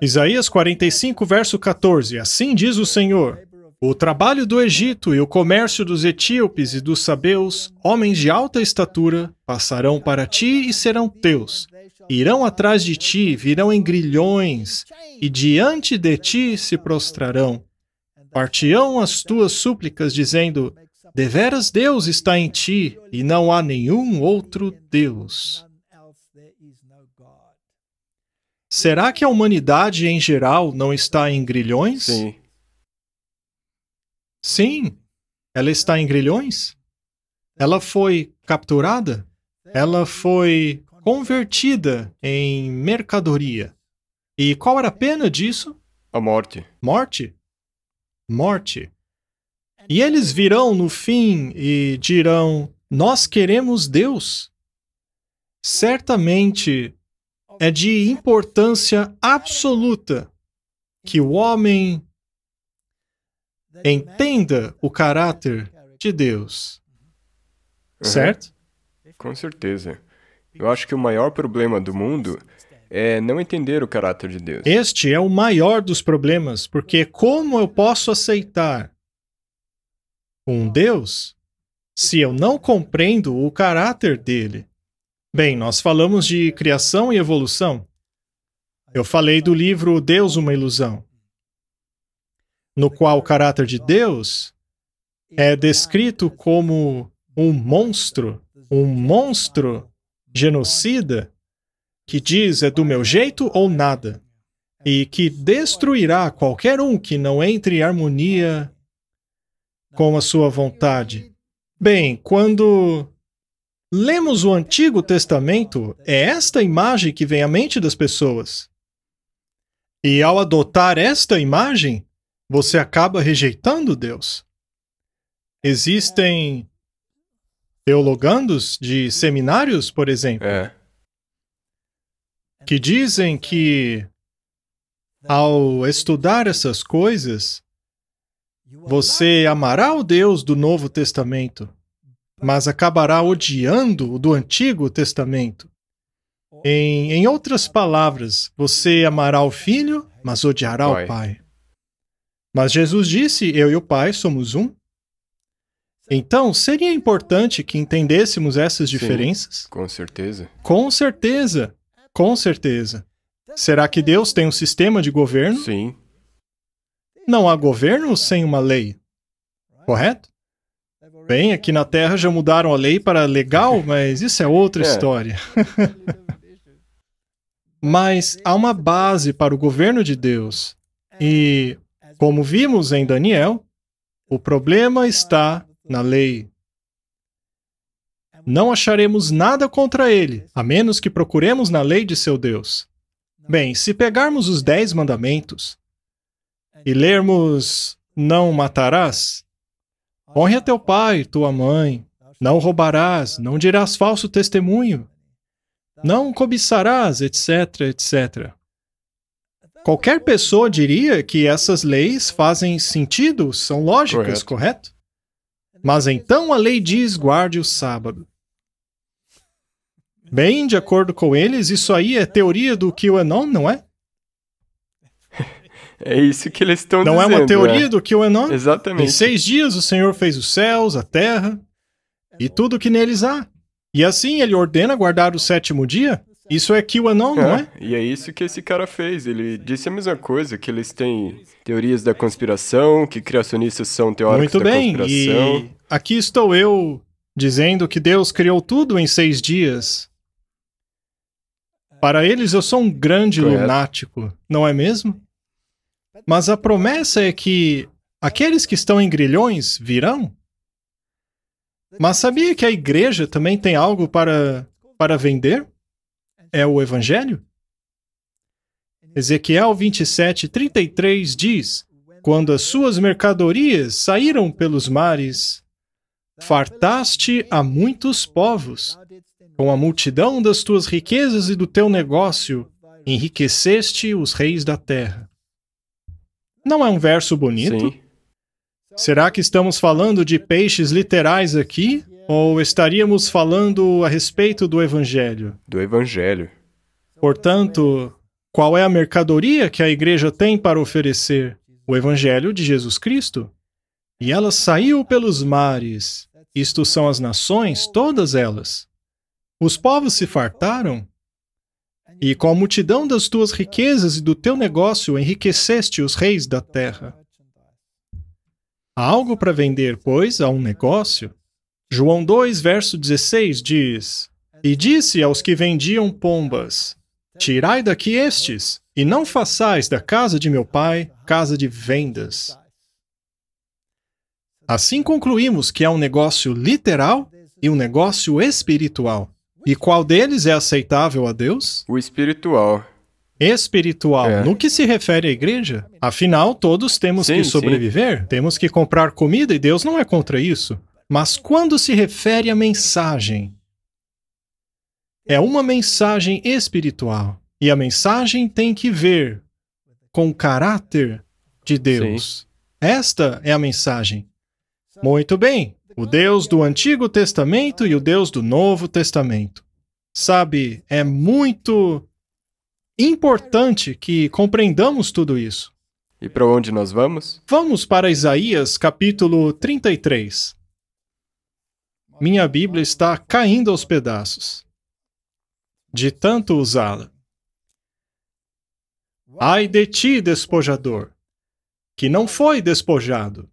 Isaías 45, verso 14: Assim diz o Senhor: o trabalho do Egito e o comércio dos etíopes e dos sabeus, homens de alta estatura, passarão para ti e serão teus. Irão atrás de ti, virão em grilhões, e diante de ti se prostrarão. Partião as tuas súplicas, dizendo: Deveras Deus está em ti, e não há nenhum outro Deus. Será que a humanidade em geral não está em grilhões? Sim. Sim, ela está em grilhões. Ela foi capturada. Ela foi convertida em mercadoria. E qual era a pena disso? A morte. Morte? Morte. E eles virão no fim e dirão: Nós queremos Deus. Certamente é de importância absoluta que o homem entenda o caráter de Deus. Uhum. Certo? Com certeza. Eu acho que o maior problema do mundo é não entender o caráter de Deus. Este é o maior dos problemas, porque como eu posso aceitar um Deus se eu não compreendo o caráter dele? Bem, nós falamos de criação e evolução. Eu falei do livro Deus uma ilusão no qual o caráter de Deus é descrito como um monstro, um monstro genocida que diz é do meu jeito ou nada, e que destruirá qualquer um que não entre em harmonia com a sua vontade. Bem, quando lemos o Antigo Testamento, é esta imagem que vem à mente das pessoas. E ao adotar esta imagem, você acaba rejeitando Deus. Existem teologandos de seminários, por exemplo, é. que dizem que ao estudar essas coisas, você amará o Deus do Novo Testamento, mas acabará odiando o do Antigo Testamento. Em, em outras palavras, você amará o filho, mas odiará o pai. Mas Jesus disse: Eu e o Pai somos um. Então, seria importante que entendêssemos essas diferenças? Sim, com certeza. Com certeza. Com certeza. Será que Deus tem um sistema de governo? Sim. Não há governo sem uma lei. Correto? Bem, aqui na Terra já mudaram a lei para legal, mas isso é outra é. história. mas há uma base para o governo de Deus. E como vimos em Daniel, o problema está na lei. Não acharemos nada contra ele, a menos que procuremos na lei de seu Deus. Bem, se pegarmos os Dez Mandamentos e lermos Não matarás, honre a teu pai, tua mãe, não roubarás, não dirás falso testemunho, não cobiçarás, etc, etc. Qualquer pessoa diria que essas leis fazem sentido, são lógicas, correto? correto? Mas então a lei diz: guarde o sábado. Bem, de acordo com eles, isso aí é teoria do QAnon, não é? É isso que eles estão dizendo. Não é uma teoria é. do QAnon? Exatamente. Em seis dias o Senhor fez os céus, a terra e tudo que neles há. E assim ele ordena guardar o sétimo dia? Isso é QAnon, não é, é? E é isso que esse cara fez. Ele disse a mesma coisa, que eles têm teorias da conspiração, que criacionistas são teóricos Muito bem, da conspiração. E aqui estou eu dizendo que Deus criou tudo em seis dias. Para eles eu sou um grande Correto. lunático, não é mesmo? Mas a promessa é que aqueles que estão em grilhões virão. Mas sabia que a igreja também tem algo para, para vender? é o Evangelho? Ezequiel 27, 33 diz: Quando as suas mercadorias saíram pelos mares, fartaste a muitos povos. Com a multidão das tuas riquezas e do teu negócio, enriqueceste os reis da terra. Não é um verso bonito? Sim. Será que estamos falando de peixes literais aqui? ou estaríamos falando a respeito do Evangelho? Do Evangelho. Portanto, qual é a mercadoria que a igreja tem para oferecer? O Evangelho de Jesus Cristo. E ela saiu pelos mares, isto são as nações, todas elas. Os povos se fartaram, e com a multidão das tuas riquezas e do teu negócio enriqueceste os reis da terra. Há algo para vender, pois, há um negócio. João 2, verso 16 diz: E disse aos que vendiam pombas: Tirai daqui estes, e não façais da casa de meu pai casa de vendas. Assim concluímos que há é um negócio literal e um negócio espiritual. E qual deles é aceitável a Deus? O espiritual. Espiritual. É. No que se refere à igreja? Afinal, todos temos sim, que sobreviver, sim. temos que comprar comida e Deus não é contra isso. Mas quando se refere à mensagem, é uma mensagem espiritual. E a mensagem tem que ver com o caráter de Deus. Sim. Esta é a mensagem. Muito bem, o Deus do Antigo Testamento e o Deus do Novo Testamento. Sabe, é muito importante que compreendamos tudo isso. E para onde nós vamos? Vamos para Isaías capítulo 33 minha Bíblia está caindo aos pedaços de tanto usá-la. Ai de ti, despojador, que não foi despojado,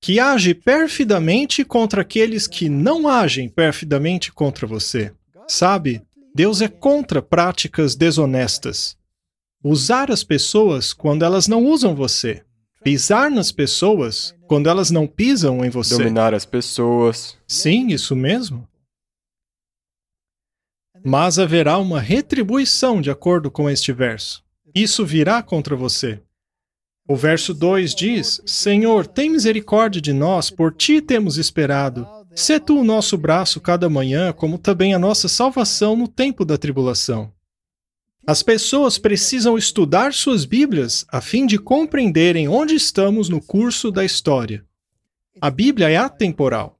que age perfidamente contra aqueles que não agem perfidamente contra você. Sabe, Deus é contra práticas desonestas. Usar as pessoas quando elas não usam você. Pisar nas pessoas quando elas não pisam em você. Dominar as pessoas. Sim, isso mesmo. Mas haverá uma retribuição de acordo com este verso. Isso virá contra você. O verso 2 diz: Senhor, tem misericórdia de nós, por ti temos esperado. Sê tu o nosso braço cada manhã, como também a nossa salvação no tempo da tribulação. As pessoas precisam estudar suas Bíblias a fim de compreenderem onde estamos no curso da história. A Bíblia é atemporal.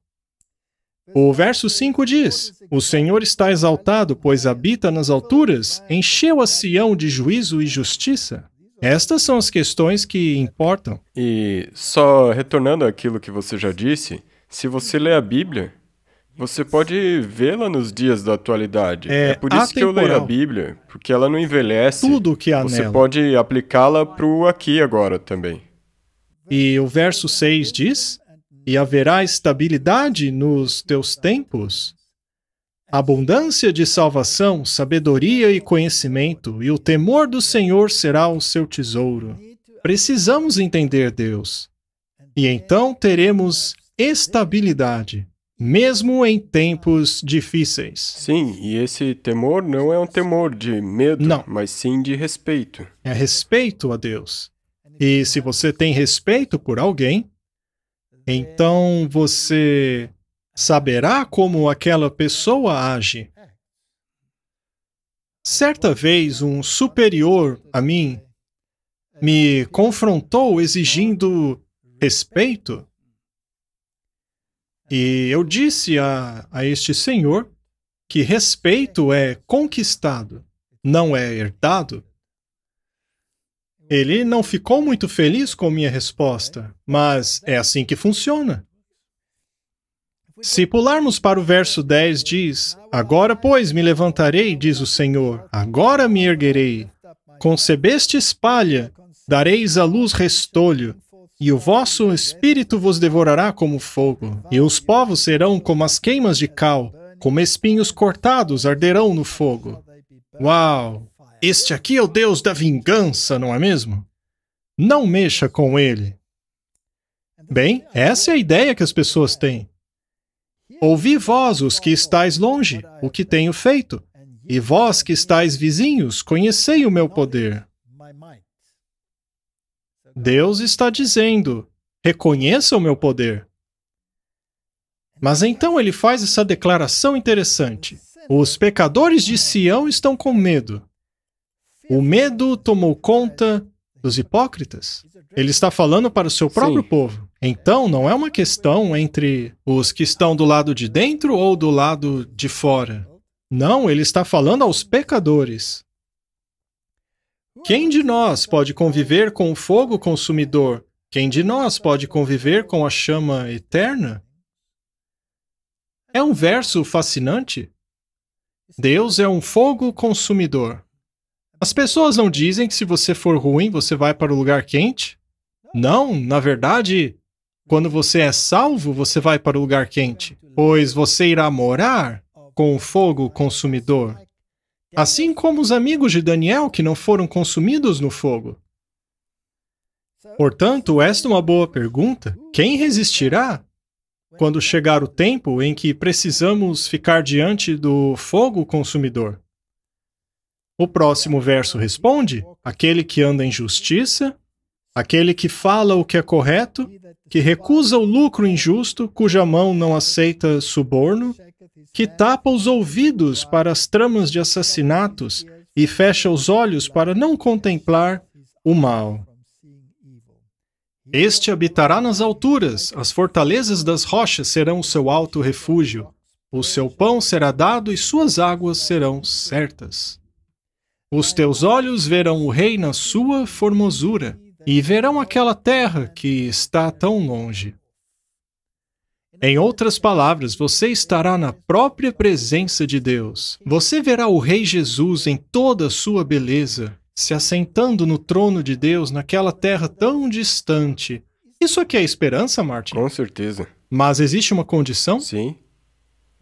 O verso 5 diz: O Senhor está exaltado, pois habita nas alturas, encheu a Sião de juízo e justiça. Estas são as questões que importam. E só retornando àquilo que você já disse, se você lê a Bíblia, você pode vê-la nos dias da atualidade. É, é por isso atemporal. que eu leio a Bíblia, porque ela não envelhece. Tudo que há Você nela. pode aplicá-la para o aqui agora também. E o verso 6 diz: E haverá estabilidade nos teus tempos, abundância de salvação, sabedoria e conhecimento, e o temor do Senhor será o seu tesouro. Precisamos entender Deus, e então teremos estabilidade mesmo em tempos difíceis. Sim, e esse temor não é um temor de medo, não. mas sim de respeito. É respeito a Deus. E se você tem respeito por alguém, então você saberá como aquela pessoa age. Certa vez, um superior a mim me confrontou exigindo respeito e eu disse a, a este senhor que respeito é conquistado, não é herdado. Ele não ficou muito feliz com minha resposta, mas é assim que funciona. Se pularmos para o verso 10, diz: Agora, pois, me levantarei, diz o Senhor, agora me erguerei. Concebeste espalha, dareis à luz restolho, e o vosso espírito vos devorará como fogo, e os povos serão como as queimas de cal, como espinhos cortados arderão no fogo. Uau! Este aqui é o Deus da vingança, não é mesmo? Não mexa com ele. Bem, essa é a ideia que as pessoas têm. Ouvi vós, os que estáis longe, o que tenho feito, e vós que estáis vizinhos, conhecei o meu poder. Deus está dizendo: reconheça o meu poder. Mas então ele faz essa declaração interessante: os pecadores de Sião estão com medo. O medo tomou conta dos hipócritas. Ele está falando para o seu próprio Sim. povo. Então, não é uma questão entre os que estão do lado de dentro ou do lado de fora. Não, ele está falando aos pecadores. Quem de nós pode conviver com o fogo consumidor? Quem de nós pode conviver com a chama eterna? É um verso fascinante. Deus é um fogo consumidor. As pessoas não dizem que se você for ruim, você vai para o lugar quente. Não, na verdade, quando você é salvo, você vai para o lugar quente, pois você irá morar com o fogo consumidor assim como os amigos de Daniel que não foram consumidos no fogo. Portanto, esta é uma boa pergunta: quem resistirá quando chegar o tempo em que precisamos ficar diante do fogo consumidor? O próximo verso responde: aquele que anda em justiça, aquele que fala o que é correto, que recusa o lucro injusto, cuja mão não aceita suborno, que tapa os ouvidos para as tramas de assassinatos e fecha os olhos para não contemplar o mal. Este habitará nas alturas, as fortalezas das rochas serão o seu alto refúgio. O seu pão será dado e suas águas serão certas. Os teus olhos verão o Rei na sua formosura, e verão aquela terra que está tão longe. Em outras palavras, você estará na própria presença de Deus. Você verá o Rei Jesus em toda a sua beleza, se assentando no trono de Deus naquela terra tão distante. Isso aqui é esperança, Martin? Com certeza. Mas existe uma condição? Sim.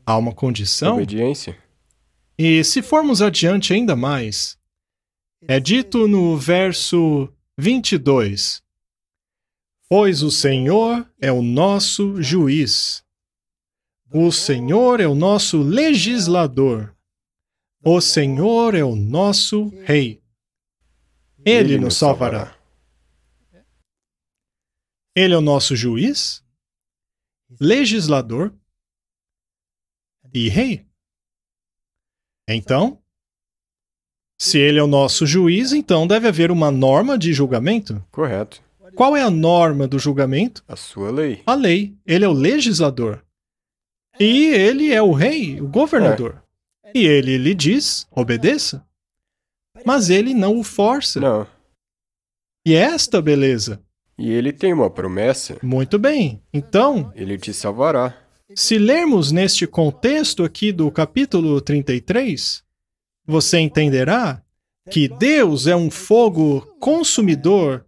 Há uma condição? Obediência. E se formos adiante ainda mais, é dito no verso 22: Pois o Senhor é o nosso juiz. O Senhor é o nosso legislador. O Senhor é o nosso rei. Ele nos salvará. Ele é o nosso juiz, legislador e rei. Então, se ele é o nosso juiz, então deve haver uma norma de julgamento. Correto. Qual é a norma do julgamento? A sua lei. A lei. Ele é o legislador. E ele é o rei, o governador. É. E ele lhe diz: obedeça. Mas ele não o força. Não. E é esta beleza. E ele tem uma promessa. Muito bem. Então. Ele te salvará. Se lermos neste contexto aqui do capítulo 33, você entenderá que Deus é um fogo consumidor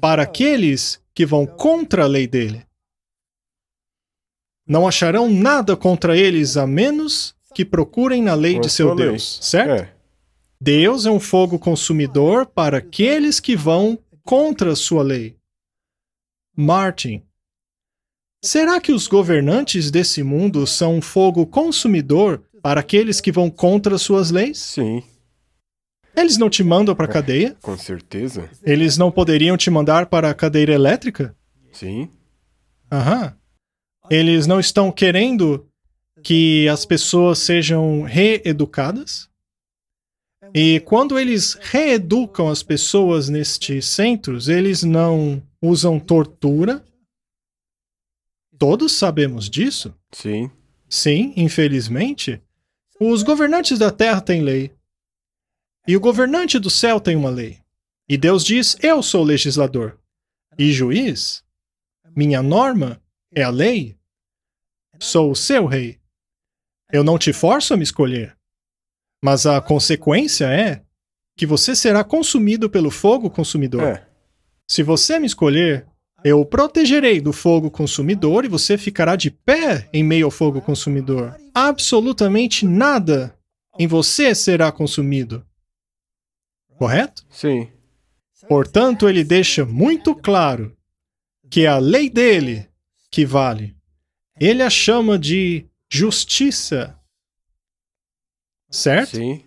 para aqueles que vão contra a lei dele. Não acharão nada contra eles a menos que procurem na lei de seu Deus, certo? É. Deus é um fogo consumidor para aqueles que vão contra a sua lei. Martin, será que os governantes desse mundo são um fogo consumidor para aqueles que vão contra suas leis? Sim. Eles não te mandam para é. cadeia? Com certeza. Eles não poderiam te mandar para a cadeira elétrica? Sim. Aham. Eles não estão querendo que as pessoas sejam reeducadas? E quando eles reeducam as pessoas nestes centros, eles não usam tortura? Todos sabemos disso? Sim. Sim, infelizmente. Os governantes da Terra têm lei. E o governante do céu tem uma lei. E Deus diz: Eu sou o legislador e juiz. Minha norma é a lei. Sou o seu rei. Eu não te forço a me escolher. Mas a consequência é que você será consumido pelo fogo consumidor. É. Se você me escolher, eu o protegerei do fogo consumidor e você ficará de pé em meio ao fogo consumidor. Absolutamente nada em você será consumido correto? Sim. Portanto, ele deixa muito claro que é a lei dele que vale. Ele a chama de justiça. Certo? Sim.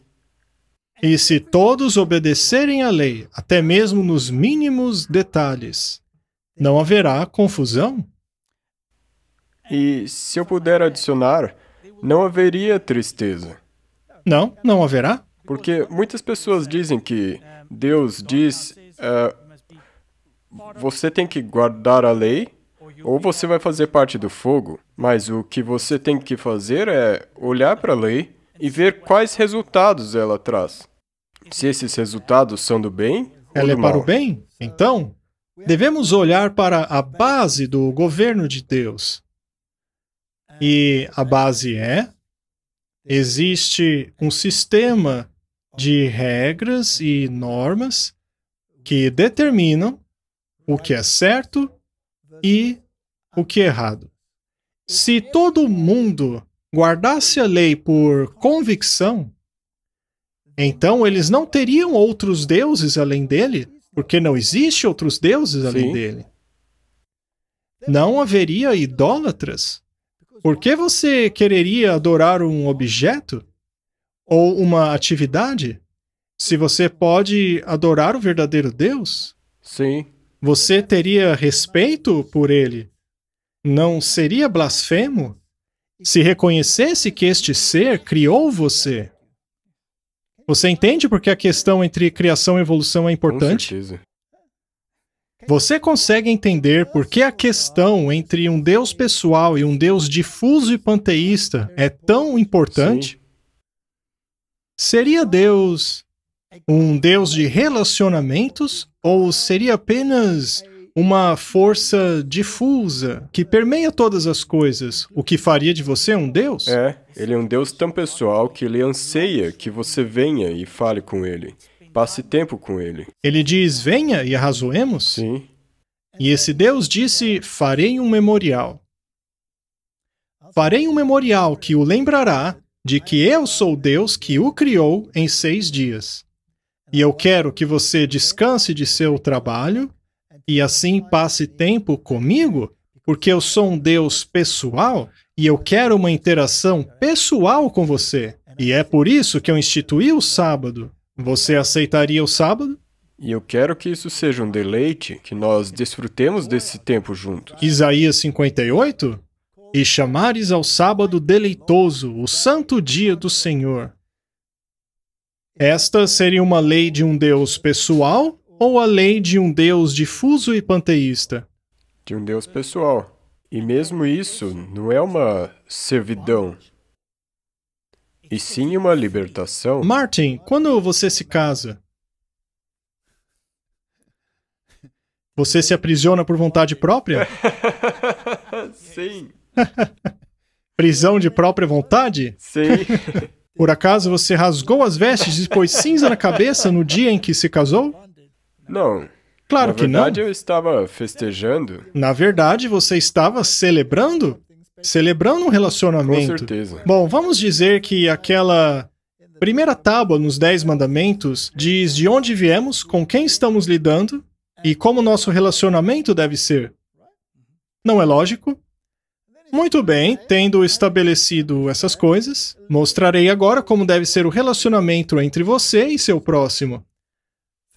E se todos obedecerem à lei, até mesmo nos mínimos detalhes, não haverá confusão? E se eu puder adicionar, não haveria tristeza. Não, não haverá. Porque muitas pessoas dizem que Deus diz: uh, você tem que guardar a lei ou você vai fazer parte do fogo. Mas o que você tem que fazer é olhar para a lei e ver quais resultados ela traz. Se esses resultados são do bem, ela é para o bem? Então, devemos olhar para a base do governo de Deus. E a base é: existe um sistema de regras e normas que determinam o que é certo e o que é errado. Se todo mundo guardasse a lei por convicção, então eles não teriam outros deuses além dele, porque não existe outros deuses além Sim. dele. Não haveria idólatras. Por que você quereria adorar um objeto ou uma atividade, se você pode adorar o verdadeiro Deus, sim, você teria respeito por ele, não seria blasfemo se reconhecesse que este ser criou você. Você entende porque a questão entre criação e evolução é importante? Com certeza. Você consegue entender por que a questão entre um Deus pessoal e um Deus difuso e panteísta é tão importante? Sim. Seria Deus um Deus de relacionamentos ou seria apenas uma força difusa que permeia todas as coisas, o que faria de você um Deus? É, ele é um Deus tão pessoal que ele anseia que você venha e fale com ele, passe tempo com ele. Ele diz: venha e arrazoemos? Sim. E esse Deus disse: farei um memorial. Farei um memorial que o lembrará de que eu sou Deus que o criou em seis dias. E eu quero que você descanse de seu trabalho e assim passe tempo comigo, porque eu sou um Deus pessoal e eu quero uma interação pessoal com você. E é por isso que eu instituí o sábado. Você aceitaria o sábado? E eu quero que isso seja um deleite, que nós desfrutemos desse tempo juntos. Isaías 58? e chamares ao sábado deleitoso, o santo dia do Senhor. Esta seria uma lei de um Deus pessoal ou a lei de um Deus difuso e panteísta? De um Deus pessoal. E mesmo isso não é uma servidão, e sim uma libertação. Martin, quando você se casa, você se aprisiona por vontade própria? sim. Prisão de própria vontade? Sim. Por acaso você rasgou as vestes e pôs cinza na cabeça no dia em que se casou? Não. Claro na que não. Na verdade, eu estava festejando. Na verdade, você estava celebrando? Celebrando um relacionamento. Com certeza. Bom, vamos dizer que aquela primeira tábua nos Dez Mandamentos diz de onde viemos, com quem estamos lidando e como nosso relacionamento deve ser. Não é lógico? Muito bem, é. tendo estabelecido essas é. coisas, mostrarei agora como deve ser o relacionamento entre você e seu próximo.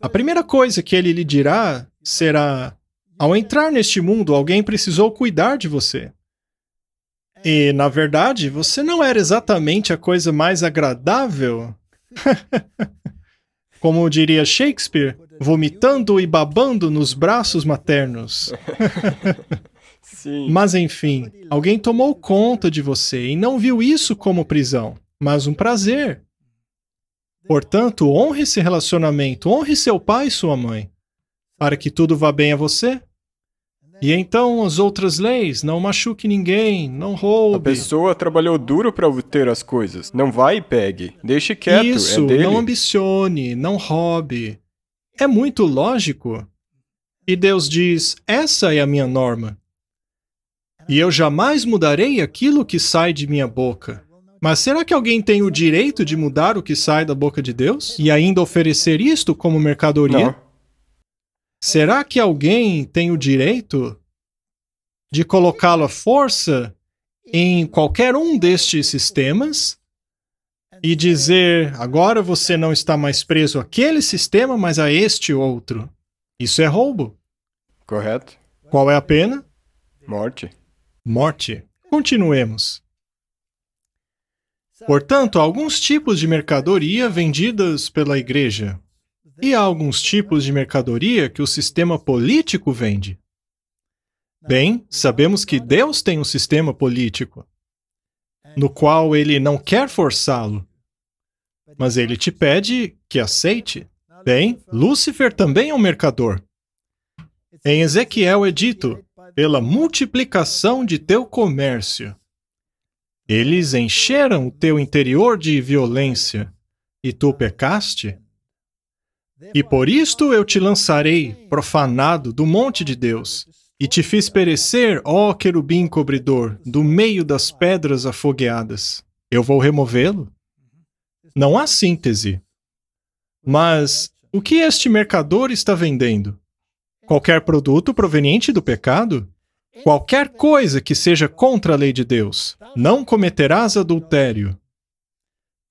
A primeira coisa que ele lhe dirá será: ao entrar neste mundo, alguém precisou cuidar de você. E, é. na verdade, você não era exatamente a coisa mais agradável. Como diria Shakespeare, vomitando e babando nos braços maternos. Sim. Mas enfim, alguém tomou conta de você e não viu isso como prisão, mas um prazer. Portanto, honre esse relacionamento, honre seu pai e sua mãe, para que tudo vá bem a você. E então as outras leis, não machuque ninguém, não roube. A pessoa trabalhou duro para obter as coisas. Não vai e pegue. Deixe quieto, é Isso, é dele. não ambicione, não roube. É muito lógico. E Deus diz: "Essa é a minha norma e eu jamais mudarei aquilo que sai de minha boca. Mas será que alguém tem o direito de mudar o que sai da boca de Deus e ainda oferecer isto como mercadoria? Não. Será que alguém tem o direito de colocá-lo à força em qualquer um destes sistemas e dizer: agora você não está mais preso àquele sistema, mas a este outro? Isso é roubo. Correto. Qual é a pena? Morte morte. Continuemos. Portanto, há alguns tipos de mercadoria vendidas pela igreja. E há alguns tipos de mercadoria que o sistema político vende. Bem, sabemos que Deus tem um sistema político, no qual ele não quer forçá-lo, mas ele te pede que aceite. Bem, Lúcifer também é um mercador. Em Ezequiel é dito: pela multiplicação de teu comércio. Eles encheram o teu interior de violência, e tu pecaste? E por isto eu te lançarei, profanado, do monte de Deus, e te fiz perecer, ó querubim cobridor, do meio das pedras afogueadas. Eu vou removê-lo? Não há síntese. Mas o que este mercador está vendendo? qualquer produto proveniente do pecado, qualquer coisa que seja contra a lei de Deus, não cometerás adultério.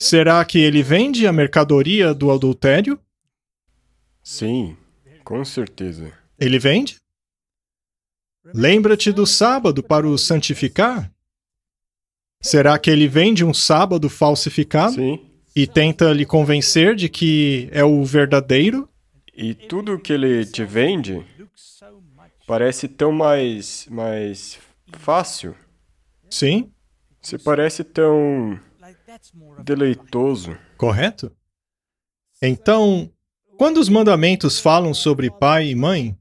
Será que ele vende a mercadoria do adultério? Sim, com certeza. Ele vende? Lembra-te do sábado para o santificar? Será que ele vende um sábado falsificado? Sim. E tenta lhe convencer de que é o verdadeiro? E tudo que ele te vende parece tão mais, mais fácil. Sim. Se parece tão deleitoso. Correto? Então, quando os mandamentos falam sobre pai e mãe,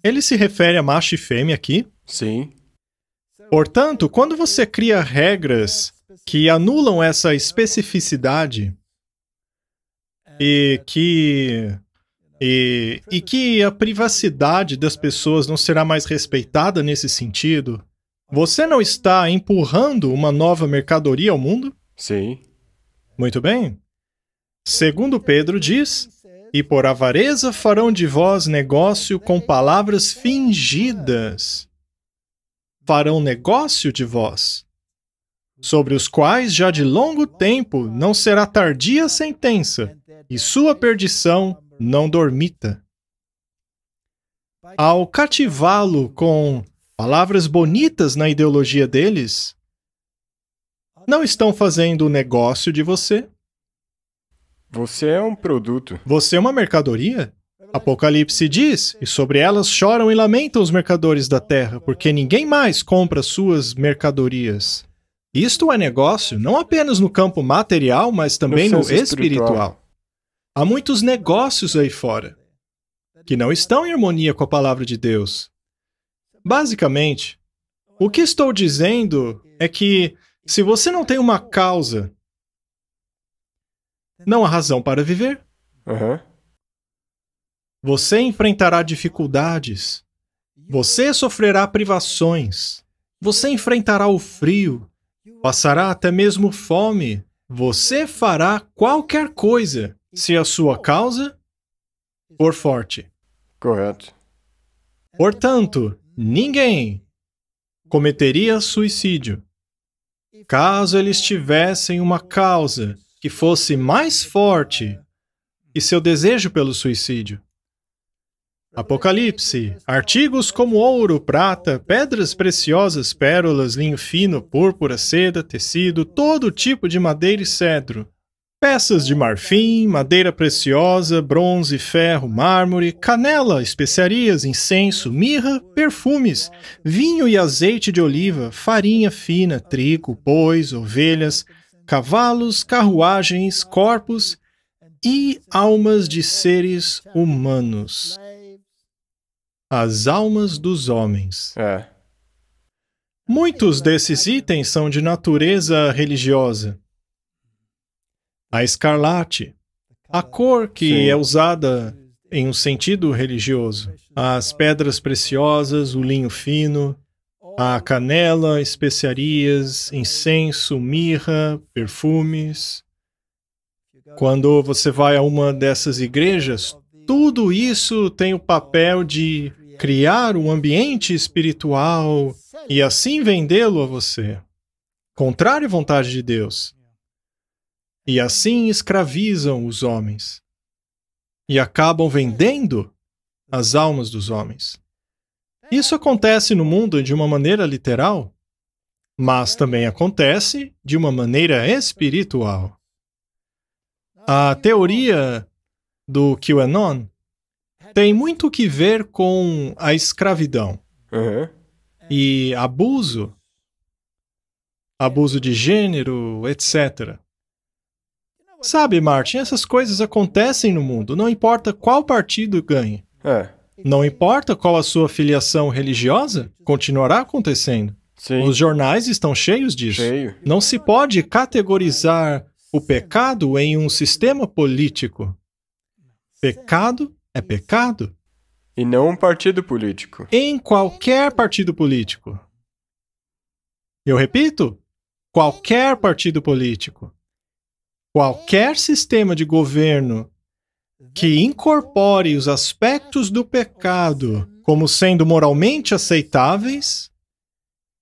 ele se refere a macho e fêmea aqui? Sim. Portanto, quando você cria regras que anulam essa especificidade e que e, e que a privacidade das pessoas não será mais respeitada nesse sentido? Você não está empurrando uma nova mercadoria ao mundo? Sim. Muito bem. Segundo Pedro diz, e por avareza farão de vós negócio com palavras fingidas. Farão negócio de vós, sobre os quais já de longo tempo não será tardia sentença, e sua perdição não dormita. Ao cativá-lo com palavras bonitas na ideologia deles, não estão fazendo negócio de você. Você é um produto. Você é uma mercadoria. Apocalipse diz, e sobre elas choram e lamentam os mercadores da terra, porque ninguém mais compra suas mercadorias. Isto é negócio não apenas no campo material, mas também no, no espiritual. espiritual. Há muitos negócios aí fora que não estão em harmonia com a palavra de Deus. Basicamente, o que estou dizendo é que se você não tem uma causa, não há razão para viver. Uhum. Você enfrentará dificuldades. Você sofrerá privações. Você enfrentará o frio. Passará até mesmo fome. Você fará qualquer coisa se a sua causa for forte. Correto. Portanto, ninguém cometeria suicídio caso eles tivessem uma causa que fosse mais forte que seu desejo pelo suicídio. Apocalipse. Artigos como ouro, prata, pedras preciosas, pérolas, linho fino, púrpura, seda, tecido, todo tipo de madeira e cedro. Peças de marfim, madeira preciosa, bronze, ferro, mármore, canela, especiarias, incenso, mirra, perfumes, vinho e azeite de oliva, farinha fina, trigo, bois, ovelhas, cavalos, carruagens, corpos e almas de seres humanos. As almas dos homens. É. Muitos desses itens são de natureza religiosa a escarlate, a cor que Sim. é usada em um sentido religioso, as pedras preciosas, o linho fino, a canela, especiarias, incenso, mirra, perfumes. Quando você vai a uma dessas igrejas, tudo isso tem o papel de criar um ambiente espiritual e assim vendê-lo a você. Contrário à vontade de Deus e assim escravizam os homens e acabam vendendo as almas dos homens. Isso acontece no mundo de uma maneira literal, mas também acontece de uma maneira espiritual. A teoria do QAnon tem muito que ver com a escravidão uhum. e abuso, abuso de gênero, etc. Sabe, Martin, essas coisas acontecem no mundo, não importa qual partido ganhe. É. Não importa qual a sua filiação religiosa, continuará acontecendo. Sim. Os jornais estão cheios disso. Cheio. Não se pode categorizar o pecado em um sistema político. Pecado é pecado. E não um partido político. Em qualquer partido político. Eu repito, qualquer partido político. Qualquer sistema de governo que incorpore os aspectos do pecado como sendo moralmente aceitáveis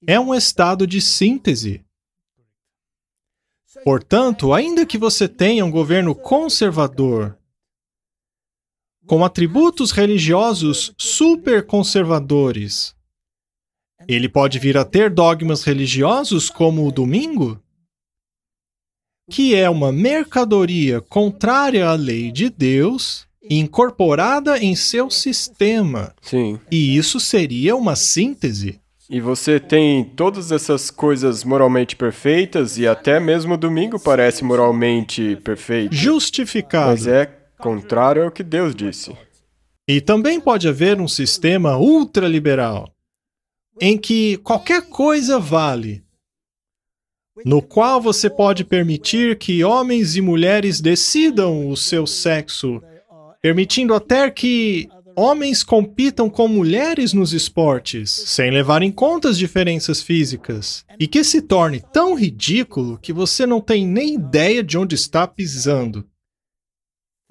é um estado de síntese. Portanto, ainda que você tenha um governo conservador, com atributos religiosos superconservadores, ele pode vir a ter dogmas religiosos como o domingo? que é uma mercadoria contrária à lei de Deus, incorporada em seu sistema. Sim. E isso seria uma síntese. E você tem todas essas coisas moralmente perfeitas e até mesmo domingo parece moralmente perfeito. Justificado. Mas é contrário ao que Deus disse. E também pode haver um sistema ultraliberal em que qualquer coisa vale no qual você pode permitir que homens e mulheres decidam o seu sexo, permitindo até que homens compitam com mulheres nos esportes, sem levar em conta as diferenças físicas, e que se torne tão ridículo que você não tem nem ideia de onde está pisando.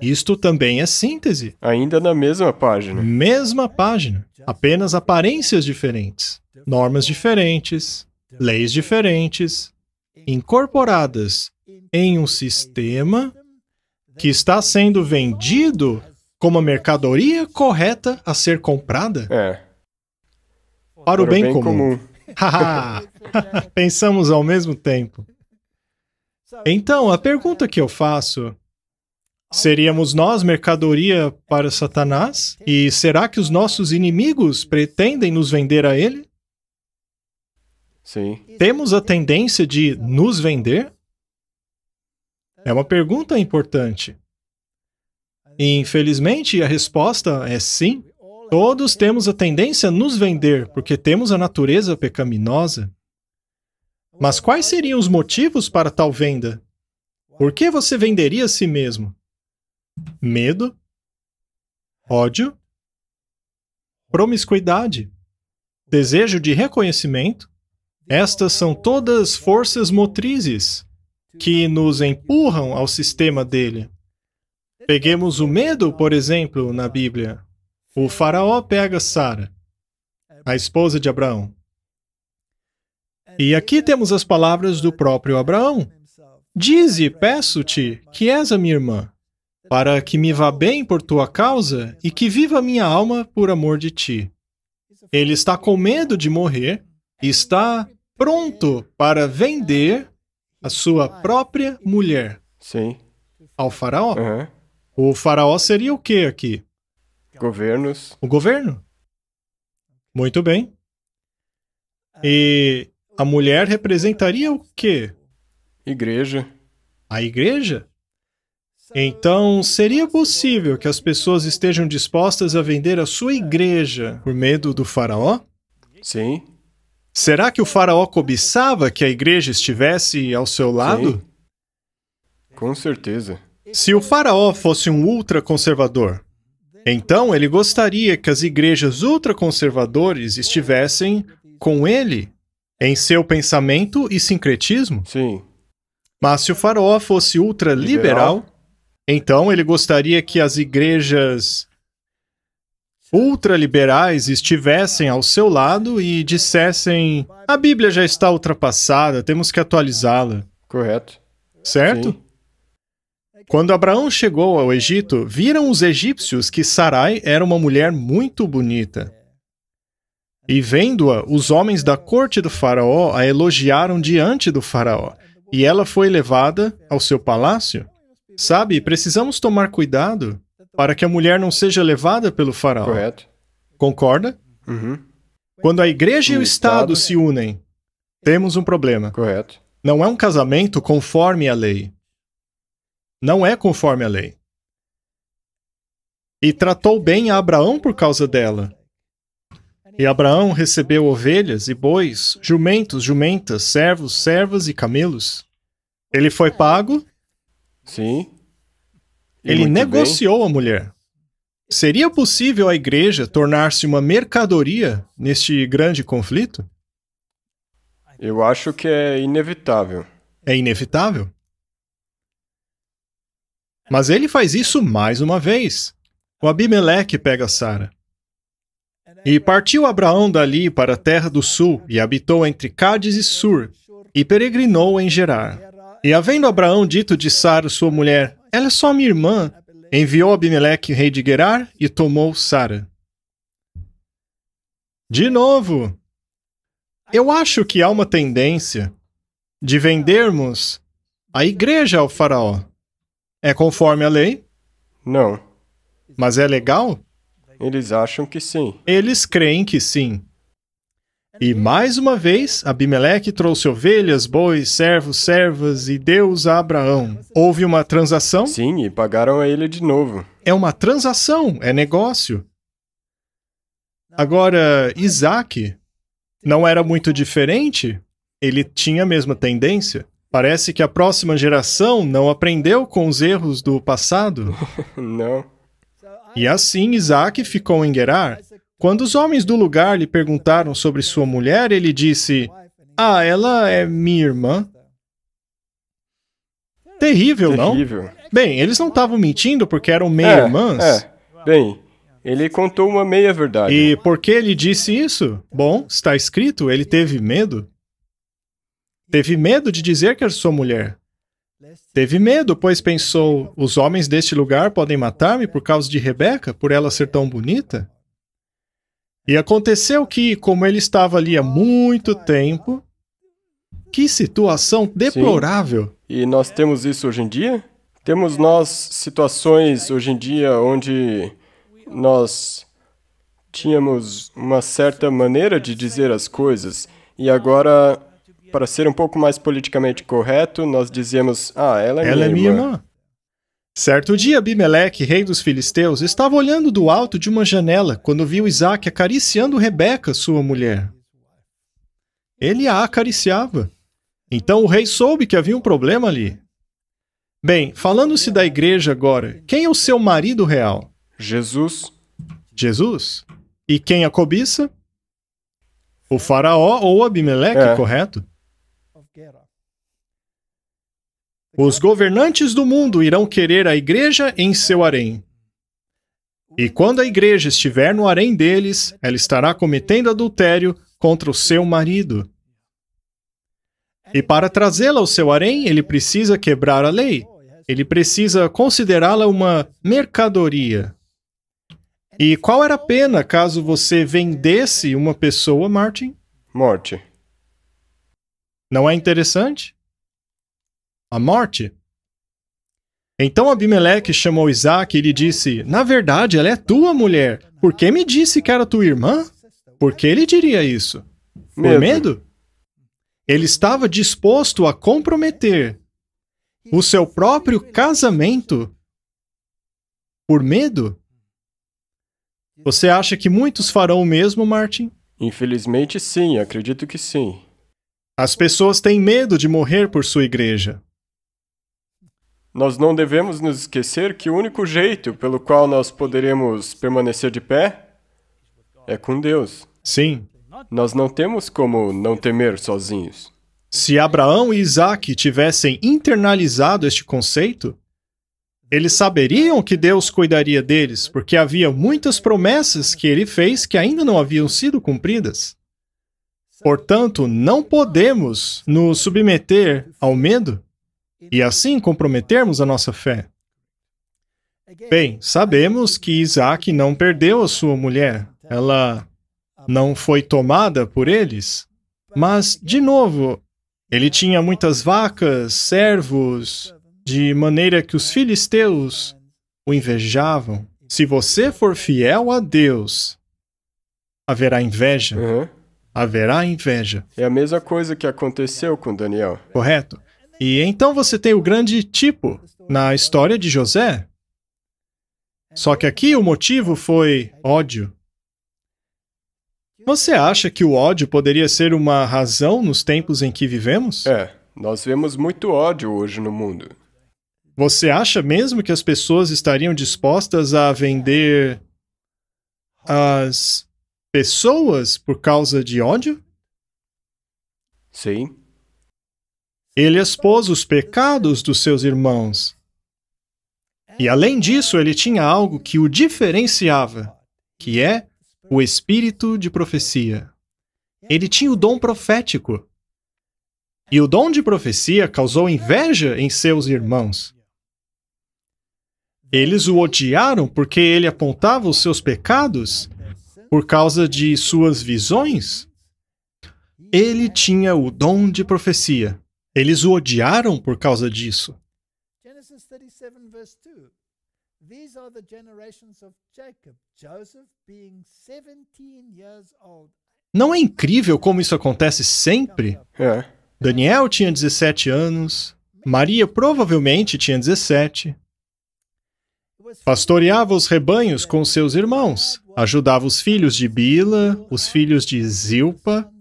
Isto também é síntese. Ainda na mesma página. Mesma página. Apenas aparências diferentes, normas diferentes, leis diferentes, incorporadas em um sistema que está sendo vendido como mercadoria correta a ser comprada? É. Para, Para o bem, bem comum. comum. Pensamos ao mesmo tempo. Então, a pergunta que eu faço Seríamos nós mercadoria para Satanás? E será que os nossos inimigos pretendem nos vender a ele? Sim. Temos a tendência de nos vender? É uma pergunta importante. E, infelizmente, a resposta é sim. Todos temos a tendência a nos vender porque temos a natureza pecaminosa. Mas quais seriam os motivos para tal venda? Por que você venderia a si mesmo? Medo? Ódio? Promiscuidade? Desejo de reconhecimento? Estas são todas forças motrizes que nos empurram ao sistema dele. Peguemos o medo, por exemplo, na Bíblia. O faraó pega Sara, a esposa de Abraão. E aqui temos as palavras do próprio Abraão. Dize, peço-te, que és a minha irmã, para que me vá bem por tua causa e que viva minha alma por amor de ti. Ele está com medo de morrer, está pronto para vender a sua própria mulher. Sim. Ao faraó? Uhum. O faraó seria o que aqui? Governos. O governo. Muito bem. E a mulher representaria o quê? Igreja. A igreja? Então, seria possível que as pessoas estejam dispostas a vender a sua igreja por medo do faraó? Sim. Será que o faraó cobiçava que a igreja estivesse ao seu lado? Sim. Com certeza. Se o faraó fosse um ultraconservador, então ele gostaria que as igrejas ultraconservadores estivessem com ele em seu pensamento e sincretismo? Sim. Mas se o faraó fosse ultraliberal, então ele gostaria que as igrejas ultraliberais estivessem ao seu lado e dissessem: a Bíblia já está ultrapassada, temos que atualizá-la. Correto. Certo? Sim. Quando Abraão chegou ao Egito, viram os egípcios que Sarai era uma mulher muito bonita. E vendo-a, os homens da corte do Faraó a elogiaram diante do Faraó, e ela foi levada ao seu palácio. Sabe, precisamos tomar cuidado para que a mulher não seja levada pelo faraó. Correto. Concorda? Uhum. Quando a igreja e o, o Estado, Estado se unem, temos um problema. Correto. Não é um casamento conforme a lei. Não é conforme a lei. E tratou bem a Abraão por causa dela. E Abraão recebeu ovelhas e bois, jumentos, jumentas, servos, servas e camelos. Ele foi pago? Sim. Ele negociou bem. a mulher. Seria possível a igreja tornar-se uma mercadoria neste grande conflito? Eu acho que é inevitável. É inevitável? Mas ele faz isso mais uma vez. O Abimeleque pega Sara. E partiu Abraão dali para a terra do sul, e habitou entre Cádiz e Sur, e peregrinou em Gerar. E havendo Abraão dito de Sara, sua mulher, ela é só minha irmã. Enviou Abimeleque, rei de Gerar, e tomou Sara. De novo, eu acho que há uma tendência de vendermos a igreja ao faraó. É conforme a lei? Não. Mas é legal? Eles acham que sim. Eles creem que sim. E mais uma vez, Abimeleque trouxe ovelhas, bois, servos, servas e Deus a Abraão. Houve uma transação? Sim, e pagaram a ele de novo. É uma transação, é negócio. Agora, Isaac não era muito diferente? Ele tinha a mesma tendência? Parece que a próxima geração não aprendeu com os erros do passado. não. E assim Isaac ficou em Gerar. Quando os homens do lugar lhe perguntaram sobre sua mulher, ele disse: Ah, ela é minha irmã. Terrível, não? Terrível. Bem, eles não estavam mentindo porque eram meia-irmãs. É, é. Bem, ele contou uma meia-verdade. E por que ele disse isso? Bom, está escrito, ele teve medo. Teve medo de dizer que era sua mulher. Teve medo, pois pensou: os homens deste lugar podem matar-me por causa de Rebeca, por ela ser tão bonita? E aconteceu que, como ele estava ali há muito tempo, que situação deplorável. Sim. E nós temos isso hoje em dia? Temos nós situações hoje em dia onde nós tínhamos uma certa maneira de dizer as coisas e agora para ser um pouco mais politicamente correto, nós dizemos: "Ah, ela é ela é minha é irmã". Minha irmã. Certo dia, Abimeleque, rei dos filisteus, estava olhando do alto de uma janela quando viu Isaac acariciando Rebeca, sua mulher. Ele a acariciava. Então o rei soube que havia um problema ali. Bem, falando-se da igreja agora, quem é o seu marido real? Jesus. Jesus? E quem a cobiça? O faraó ou Abimeleque, é. correto? Os governantes do mundo irão querer a igreja em seu harém. E quando a igreja estiver no harém deles, ela estará cometendo adultério contra o seu marido. E para trazê-la ao seu harém, ele precisa quebrar a lei. Ele precisa considerá-la uma mercadoria. E qual era a pena caso você vendesse uma pessoa, Martin? Morte. Não é interessante? a morte? Então Abimeleque chamou Isaac e lhe disse: Na verdade, ela é tua mulher. Por que me disse que era tua irmã? Por que ele diria isso? Por medo. medo? Ele estava disposto a comprometer o seu próprio casamento por medo? Você acha que muitos farão o mesmo, Martin? Infelizmente, sim, acredito que sim. As pessoas têm medo de morrer por sua igreja. Nós não devemos nos esquecer que o único jeito pelo qual nós poderemos permanecer de pé é com Deus. Sim. Nós não temos como não temer sozinhos. Se Abraão e Isaac tivessem internalizado este conceito, eles saberiam que Deus cuidaria deles, porque havia muitas promessas que ele fez que ainda não haviam sido cumpridas. Portanto, não podemos nos submeter ao medo e assim comprometermos a nossa fé. Bem, sabemos que Isaac não perdeu a sua mulher, ela não foi tomada por eles. Mas, de novo, ele tinha muitas vacas, servos, de maneira que os filisteus o invejavam. Se você for fiel a Deus, haverá inveja. Uhum. Haverá inveja. É a mesma coisa que aconteceu com Daniel. Correto. E então você tem o grande tipo na história de José. Só que aqui o motivo foi ódio. Você acha que o ódio poderia ser uma razão nos tempos em que vivemos? É, nós vemos muito ódio hoje no mundo. Você acha mesmo que as pessoas estariam dispostas a vender as pessoas por causa de ódio? Sim. Ele expôs os pecados dos seus irmãos. E além disso, ele tinha algo que o diferenciava, que é o espírito de profecia. Ele tinha o dom profético. E o dom de profecia causou inveja em seus irmãos. Eles o odiaram porque ele apontava os seus pecados por causa de suas visões. Ele tinha o dom de profecia. Eles o odiaram por causa disso. 37, 2. These are the generations of Jacob, Joseph being 17 years old. Não é incrível como isso acontece sempre? É. Daniel tinha 17 anos, Maria provavelmente tinha 17. Pastoreava os rebanhos com seus irmãos, ajudava os filhos de Bila, os filhos de Zilpa,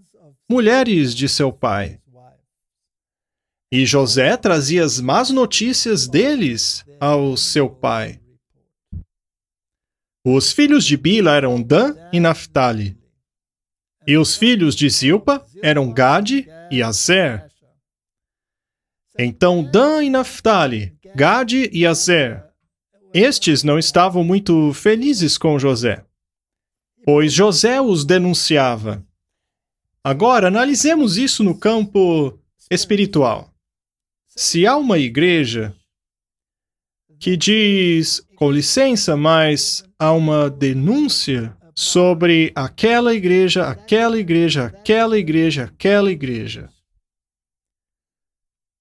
mulheres de seu pai. E José trazia as más notícias deles ao seu pai. Os filhos de Bila eram Dan e Naphtali. E os filhos de Zilpa eram Gad e Azer. Então Dan e Naphtali, Gad e Azer. Estes não estavam muito felizes com José, pois José os denunciava. Agora, analisemos isso no campo espiritual. Se há uma igreja que diz, com licença, mas há uma denúncia sobre aquela igreja, aquela igreja, aquela igreja, aquela igreja.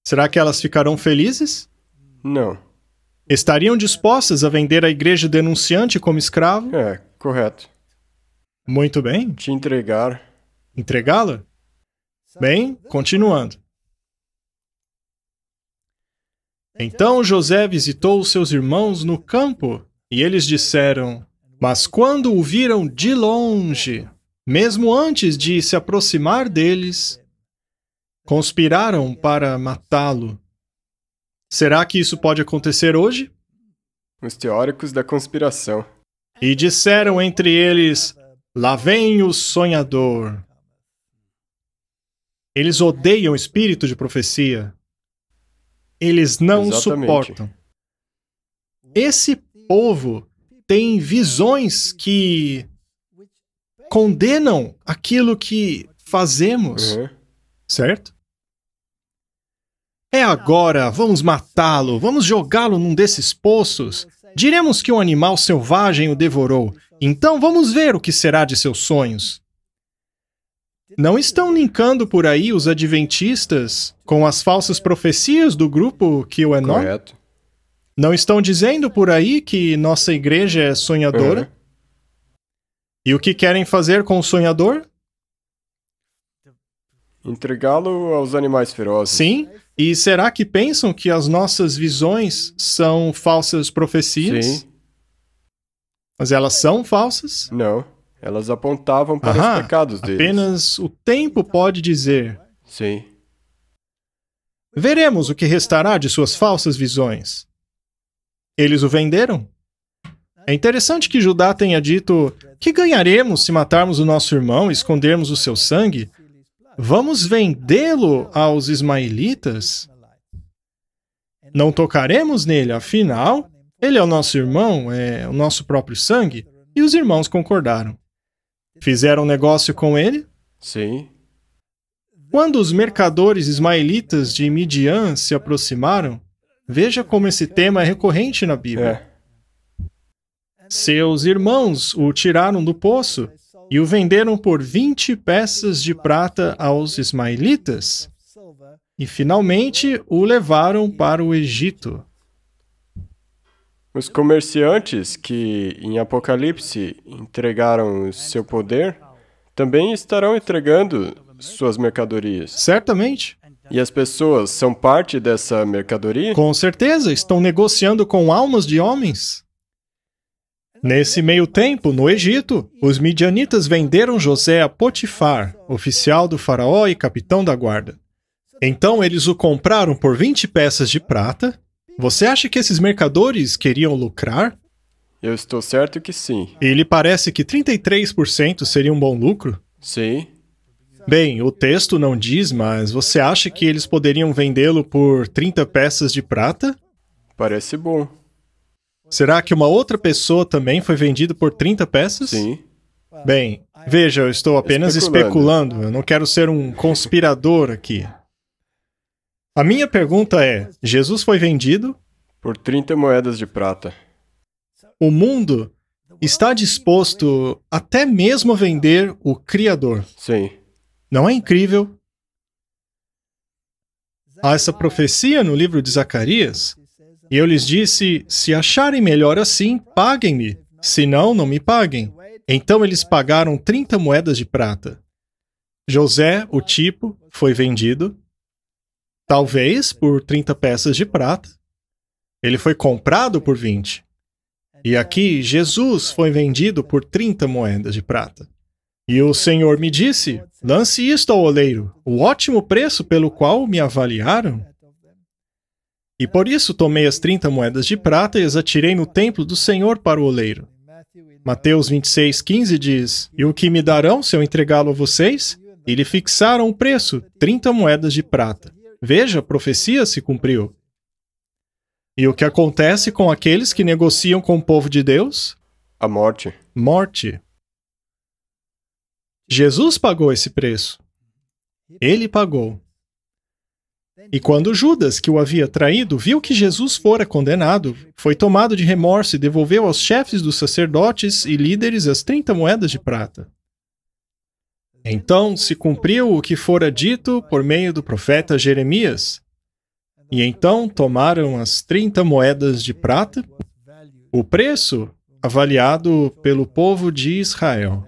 Será que elas ficarão felizes? Não. Estariam dispostas a vender a igreja denunciante como escravo? É, correto. Muito bem. Te entregar. Entregá-la? Bem, continuando. Então José visitou seus irmãos no campo e eles disseram: Mas quando o viram de longe, mesmo antes de se aproximar deles, conspiraram para matá-lo. Será que isso pode acontecer hoje? Os teóricos da conspiração. E disseram entre eles: Lá vem o sonhador. Eles odeiam o espírito de profecia. Eles não Exatamente. suportam. Esse povo tem visões que condenam aquilo que fazemos, uhum. certo? É agora, vamos matá-lo, vamos jogá-lo num desses poços. Diremos que um animal selvagem o devorou, então vamos ver o que será de seus sonhos. Não estão linkando por aí os adventistas com as falsas profecias do grupo QAnon? Correto. Não estão dizendo por aí que nossa igreja é sonhadora? Uhum. E o que querem fazer com o sonhador? Entregá-lo aos animais ferozes. Sim. E será que pensam que as nossas visões são falsas profecias? Sim. Mas elas são falsas? Não. Elas apontavam para Aham, os pecados deles. Apenas o tempo pode dizer. Sim. Veremos o que restará de suas falsas visões. Eles o venderam? É interessante que Judá tenha dito: Que ganharemos se matarmos o nosso irmão e escondermos o seu sangue? Vamos vendê-lo aos ismaelitas? Não tocaremos nele, afinal, ele é o nosso irmão, é o nosso próprio sangue. E os irmãos concordaram. Fizeram negócio com ele? Sim. Quando os mercadores ismaelitas de Midian se aproximaram, veja como esse tema é recorrente na Bíblia. É. Seus irmãos o tiraram do poço e o venderam por 20 peças de prata aos ismaelitas, e finalmente o levaram para o Egito. Os comerciantes que em Apocalipse entregaram seu poder também estarão entregando suas mercadorias. Certamente. E as pessoas são parte dessa mercadoria? Com certeza, estão negociando com almas de homens. Nesse meio tempo, no Egito, os midianitas venderam José a Potifar, oficial do faraó e capitão da guarda. Então eles o compraram por 20 peças de prata você acha que esses mercadores queriam lucrar? Eu estou certo que sim. E lhe parece que 33% seria um bom lucro? Sim. Bem, o texto não diz, mas você acha que eles poderiam vendê-lo por 30 peças de prata? Parece bom. Será que uma outra pessoa também foi vendida por 30 peças? Sim. Bem, veja, eu estou apenas especulando. especulando. Eu não quero ser um conspirador aqui. A minha pergunta é: Jesus foi vendido por 30 moedas de prata. O mundo está disposto até mesmo a vender o Criador. Sim. Não é incrível? Há essa profecia no livro de Zacarias, e eu lhes disse: se acharem melhor assim, paguem-me, senão não me paguem. Então eles pagaram 30 moedas de prata. José, o tipo, foi vendido talvez por 30 peças de prata. Ele foi comprado por 20. E aqui Jesus foi vendido por 30 moedas de prata. E o Senhor me disse: Lance isto ao oleiro, o ótimo preço pelo qual me avaliaram. E por isso tomei as 30 moedas de prata e as atirei no templo do Senhor para o oleiro. Mateus 26, 15 diz: E o que me darão se eu entregá-lo a vocês? E lhe fixaram o preço, 30 moedas de prata. Veja, a profecia se cumpriu. E o que acontece com aqueles que negociam com o povo de Deus? A morte. Morte. Jesus pagou esse preço. Ele pagou. E quando Judas, que o havia traído, viu que Jesus fora condenado, foi tomado de remorso e devolveu aos chefes dos sacerdotes e líderes as 30 moedas de prata. Então se cumpriu o que fora dito por meio do profeta Jeremias. E então tomaram as 30 moedas de prata, o preço avaliado pelo povo de Israel.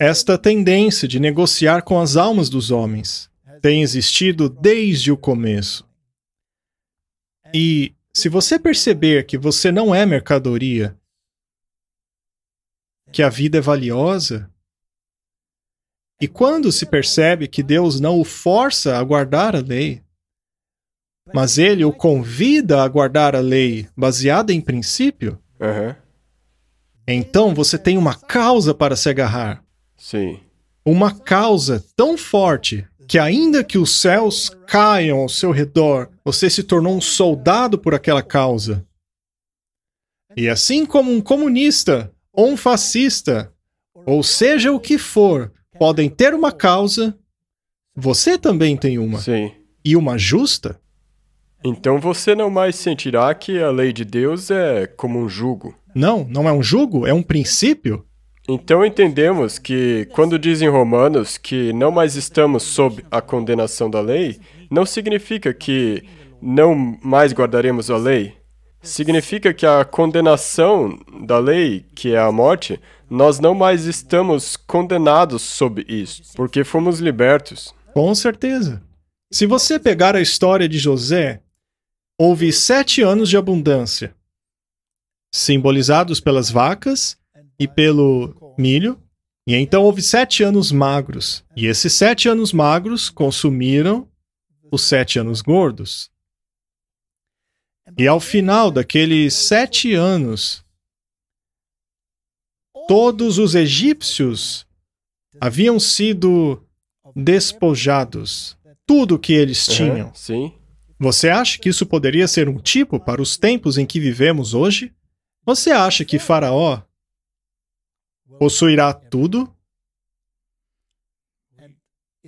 Esta tendência de negociar com as almas dos homens tem existido desde o começo. E se você perceber que você não é mercadoria, que a vida é valiosa, e quando se percebe que Deus não o força a guardar a lei, mas ele o convida a guardar a lei baseada em princípio, uhum. então você tem uma causa para se agarrar. Sim. Uma causa tão forte que, ainda que os céus caiam ao seu redor, você se tornou um soldado por aquela causa. E assim como um comunista, ou um fascista, ou seja o que for, podem ter uma causa, você também tem uma. Sim. E uma justa. Então você não mais sentirá que a lei de Deus é como um jugo. Não, não é um jugo, é um princípio. Então entendemos que quando dizem Romanos que não mais estamos sob a condenação da lei, não significa que não mais guardaremos a lei. Significa que a condenação da lei, que é a morte, nós não mais estamos condenados sob isso, porque fomos libertos. Com certeza. Se você pegar a história de José, houve sete anos de abundância, simbolizados pelas vacas e pelo milho. E então houve sete anos magros. E esses sete anos magros consumiram os sete anos gordos. É e ao final daqueles sete anos, todos os egípcios haviam sido despojados, tudo que eles tinham. Uhum, sim. Você acha que isso poderia ser um tipo para os tempos em que vivemos hoje? Você acha que Faraó possuirá tudo?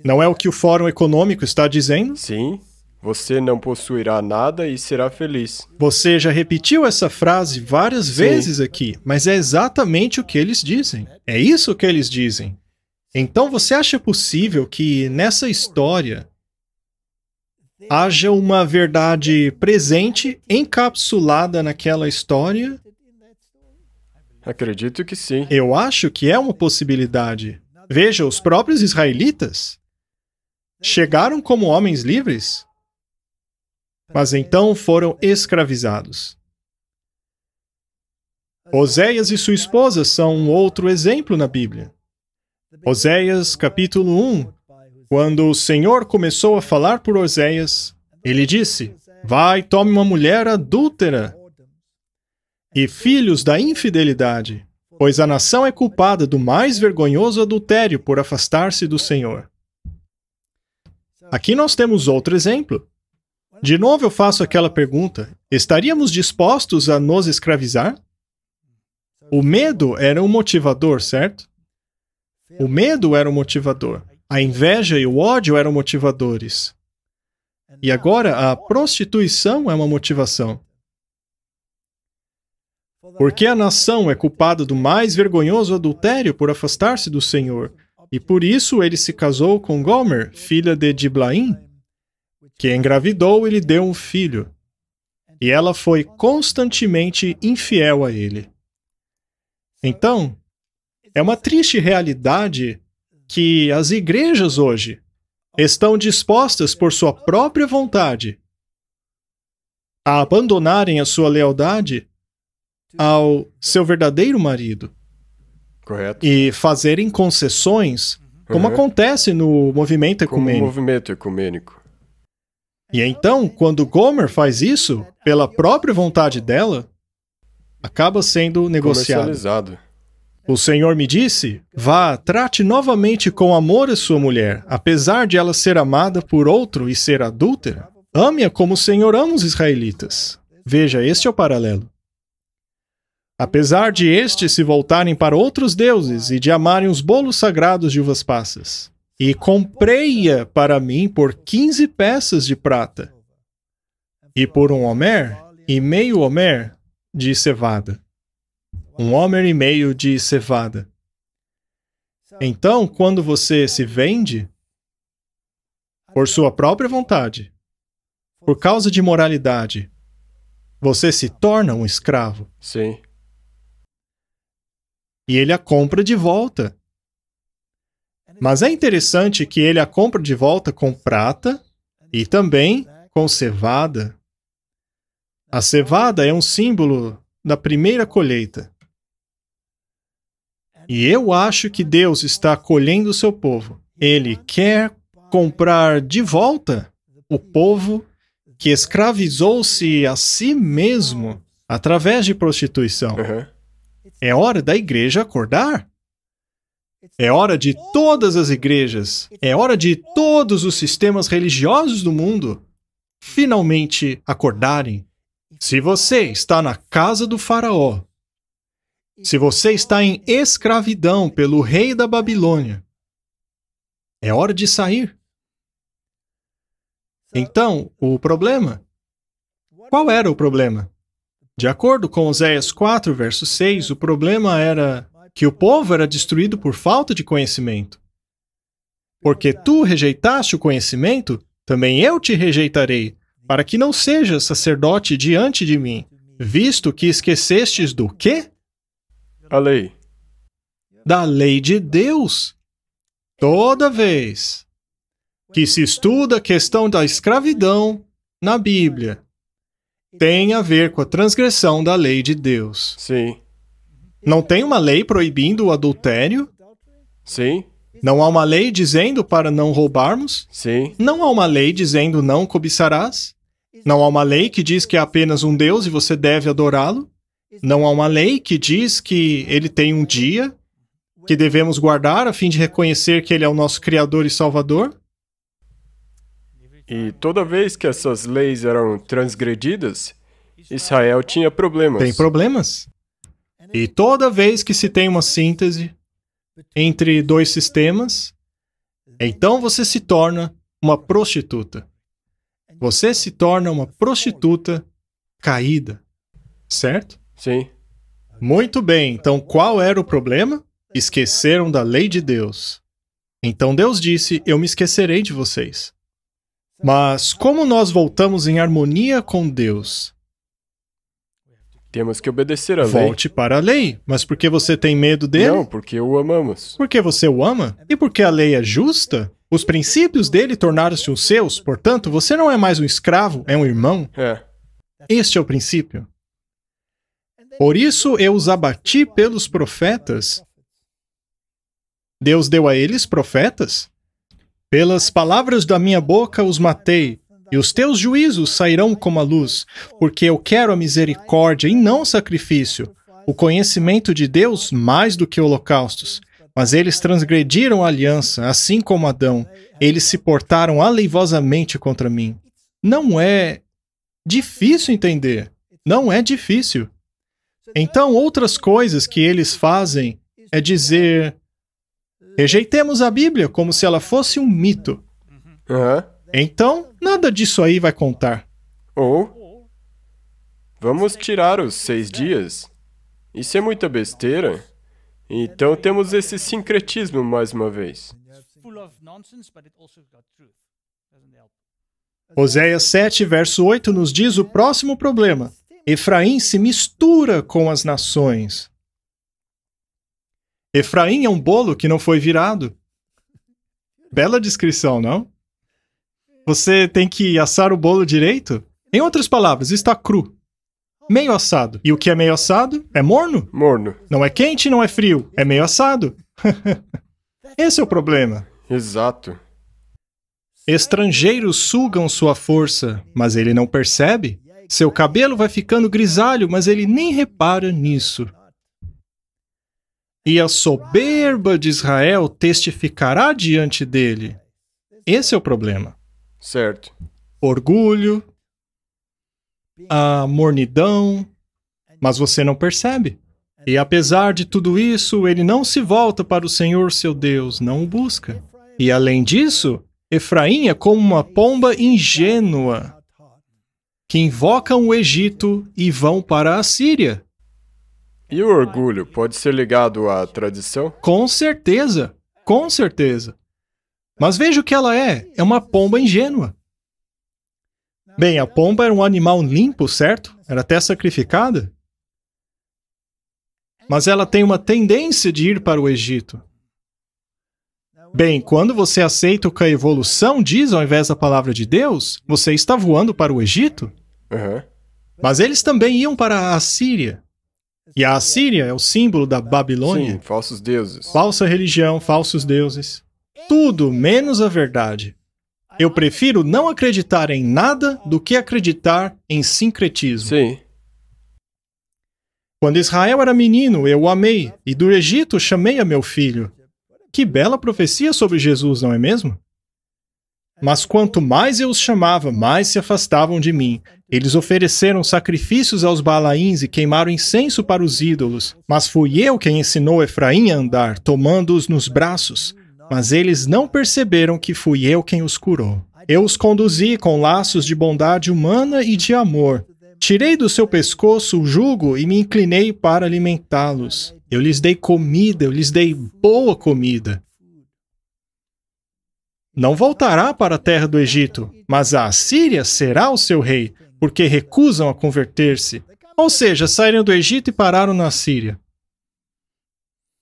Não é o que o Fórum Econômico está dizendo? Sim. Você não possuirá nada e será feliz. Você já repetiu essa frase várias Sim. vezes aqui, mas é exatamente o que eles dizem. É isso que eles dizem. Então você acha possível que nessa história haja uma verdade presente encapsulada naquela história? Acredito que sim. Eu acho que é uma possibilidade. Veja, os próprios israelitas chegaram como homens livres, mas então foram escravizados. Oséias e sua esposa são um outro exemplo na Bíblia. Oséias, capítulo 1, quando o Senhor começou a falar por Oséias, ele disse: Vai, tome uma mulher adúltera e filhos da infidelidade, pois a nação é culpada do mais vergonhoso adultério por afastar-se do Senhor. Aqui nós temos outro exemplo. De novo eu faço aquela pergunta: estaríamos dispostos a nos escravizar? O medo era um motivador, certo? O medo era um motivador. A inveja e o ódio eram motivadores. E agora a prostituição é uma motivação. Porque a nação é culpada do mais vergonhoso adultério por afastar-se do Senhor, e por isso ele se casou com Gomer, filha de Diblaim, que engravidou e lhe deu um filho. E ela foi constantemente infiel a ele. Então, é uma triste realidade que as igrejas hoje estão dispostas por sua própria vontade a abandonarem a sua lealdade ao seu verdadeiro marido. Correto. E fazerem concessões, como uhum. acontece no movimento ecumênico. Como movimento ecumênico. E então, quando Gomer faz isso, pela própria vontade dela, acaba sendo negociado. O Senhor me disse: Vá, trate novamente com amor a sua mulher, apesar de ela ser amada por outro e ser adúltera. Ame-a como o Senhor ama os israelitas. Veja, este é o paralelo. Apesar de estes se voltarem para outros deuses e de amarem os bolos sagrados de uvas passas e comprei-a para mim por quinze peças de prata, e por um homer e meio homer de cevada. Um homer e meio de cevada. Então, quando você se vende, por sua própria vontade, por causa de moralidade, você se torna um escravo. Sim. E ele a compra de volta. Mas é interessante que ele a compra de volta com prata e também com cevada. A cevada é um símbolo da primeira colheita. E eu acho que Deus está colhendo o seu povo. Ele quer comprar de volta o povo que escravizou-se a si mesmo através de prostituição. Uhum. É hora da igreja acordar. É hora de todas as igrejas, é hora de todos os sistemas religiosos do mundo finalmente acordarem. Se você está na casa do Faraó, se você está em escravidão pelo rei da Babilônia, é hora de sair. Então, o problema? Qual era o problema? De acordo com Oséias 4, verso 6, o problema era que o povo era destruído por falta de conhecimento. Porque tu rejeitaste o conhecimento, também eu te rejeitarei, para que não sejas sacerdote diante de mim, visto que esquecestes do quê? A lei. Da lei de Deus. Toda vez que se estuda a questão da escravidão na Bíblia, tem a ver com a transgressão da lei de Deus. Sim. Não tem uma lei proibindo o adultério? Sim. Não há uma lei dizendo para não roubarmos? Sim. Não há uma lei dizendo não cobiçarás? Não há uma lei que diz que há apenas um Deus e você deve adorá-lo? Não há uma lei que diz que ele tem um dia que devemos guardar a fim de reconhecer que ele é o nosso Criador e Salvador? E toda vez que essas leis eram transgredidas, Israel tinha problemas. Tem problemas? E toda vez que se tem uma síntese entre dois sistemas, então você se torna uma prostituta. Você se torna uma prostituta caída, certo? Sim. Muito bem, então qual era o problema? Esqueceram da lei de Deus. Então Deus disse: Eu me esquecerei de vocês. Mas como nós voltamos em harmonia com Deus temos que obedecer a Volte lei. Volte para a lei. Mas por que você tem medo dele? Não, porque o amamos. Porque você o ama? E porque a lei é justa? Os princípios dele tornaram-se os seus, portanto, você não é mais um escravo, é um irmão. É. Este é o princípio. Por isso eu os abati pelos profetas. Deus deu a eles profetas. Pelas palavras da minha boca os matei e os teus juízos sairão como a luz, porque eu quero a misericórdia e não o sacrifício, o conhecimento de Deus mais do que holocaustos. Mas eles transgrediram a aliança, assim como Adão. Eles se portaram aleivosamente contra mim. Não é difícil entender. Não é difícil. Então, outras coisas que eles fazem é dizer: rejeitemos a Bíblia como se ela fosse um mito. Uhum. Então, nada disso aí vai contar. Ou. Vamos tirar os seis dias. Isso é muita besteira. Então temos esse sincretismo mais uma vez. Oséias 7, verso 8 nos diz o próximo problema. Efraim se mistura com as nações. Efraim é um bolo que não foi virado. Bela descrição, não? Você tem que assar o bolo direito? Em outras palavras, está cru. Meio assado. E o que é meio assado? É morno? Morno. Não é quente, não é frio. É meio assado. Esse é o problema. Exato. Estrangeiros sugam sua força, mas ele não percebe. Seu cabelo vai ficando grisalho, mas ele nem repara nisso. E a soberba de Israel testificará diante dele. Esse é o problema. Certo. Orgulho, a mornidão, mas você não percebe. E apesar de tudo isso, ele não se volta para o Senhor seu Deus, não o busca. E além disso, Efraim é como uma pomba ingênua que invocam o Egito e vão para a Síria. E o orgulho pode ser ligado à tradição? Com certeza, com certeza. Mas veja o que ela é: é uma pomba ingênua. Bem, a pomba era um animal limpo, certo? Era até sacrificada. Mas ela tem uma tendência de ir para o Egito. Bem, quando você aceita o que a evolução diz ao invés da palavra de Deus, você está voando para o Egito. Uhum. Mas eles também iam para a Síria. E a Assíria é o símbolo da Babilônia. Sim, falsos deuses. Falsa religião, falsos deuses tudo menos a verdade. Eu prefiro não acreditar em nada do que acreditar em sincretismo. Sim. Quando Israel era menino, eu o amei, e do Egito chamei a meu filho. Que bela profecia sobre Jesus, não é mesmo? Mas quanto mais eu os chamava, mais se afastavam de mim. Eles ofereceram sacrifícios aos Balaíns e queimaram incenso para os ídolos. Mas fui eu quem ensinou Efraim a andar, tomando-os nos braços. Mas eles não perceberam que fui eu quem os curou. Eu os conduzi com laços de bondade humana e de amor. Tirei do seu pescoço o jugo e me inclinei para alimentá-los. Eu lhes dei comida, eu lhes dei boa comida. Não voltará para a terra do Egito, mas a Assíria será o seu rei, porque recusam a converter-se. Ou seja, saíram do Egito e pararam na Síria.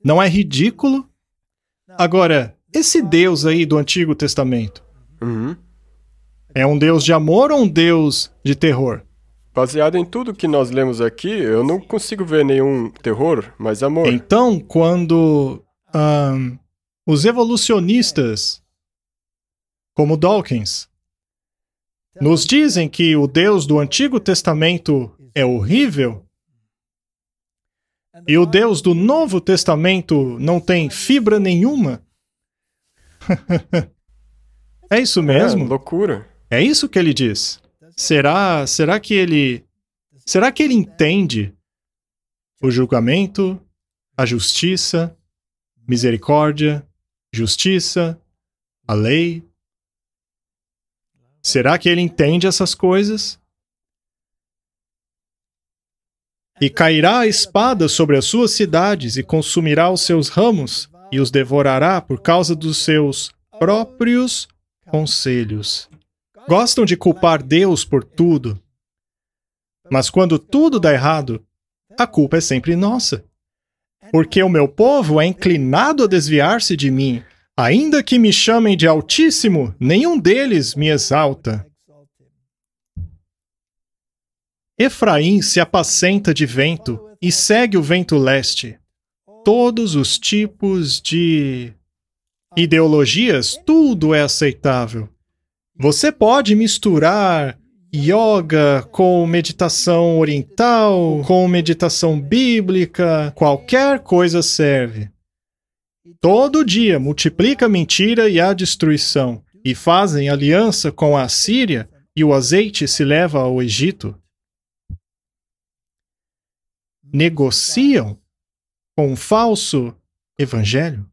Não é ridículo? Agora, esse Deus aí do Antigo Testamento uhum. é um Deus de amor ou um Deus de terror? Baseado em tudo que nós lemos aqui, eu não consigo ver nenhum terror, mas amor. Então, quando um, os evolucionistas, como Dawkins, nos dizem que o Deus do Antigo Testamento é horrível, e o Deus do Novo Testamento não tem fibra nenhuma? é isso é, mesmo? É, loucura. É isso que ele diz. Será, será que ele será que ele entende o julgamento, a justiça, misericórdia, justiça, a lei? Será que ele entende essas coisas? E cairá a espada sobre as suas cidades, e consumirá os seus ramos, e os devorará por causa dos seus próprios conselhos. Gostam de culpar Deus por tudo. Mas quando tudo dá errado, a culpa é sempre nossa. Porque o meu povo é inclinado a desviar-se de mim. Ainda que me chamem de Altíssimo, nenhum deles me exalta. Efraim se apacenta de vento e segue o vento leste. Todos os tipos de ideologias, tudo é aceitável. Você pode misturar yoga com meditação oriental, com meditação bíblica, qualquer coisa serve. Todo dia multiplica a mentira e a destruição, e fazem aliança com a Síria, e o azeite se leva ao Egito negociam com um falso evangelho?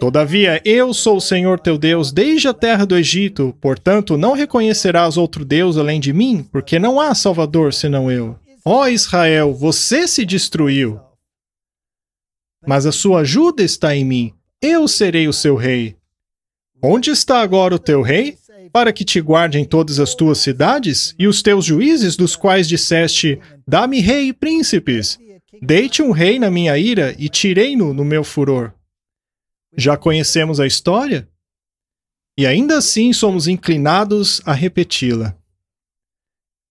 Todavia, eu sou o Senhor teu Deus desde a terra do Egito, portanto, não reconhecerás outro Deus além de mim, porque não há Salvador senão eu. Ó Israel, você se destruiu. Mas a sua ajuda está em mim. Eu serei o seu rei. Onde está agora o teu rei? para que te guardem em todas as tuas cidades, e os teus juízes, dos quais disseste: Dá-me rei e príncipes. Deite um rei na minha ira e tirei-no no meu furor. Já conhecemos a história? E ainda assim somos inclinados a repeti-la.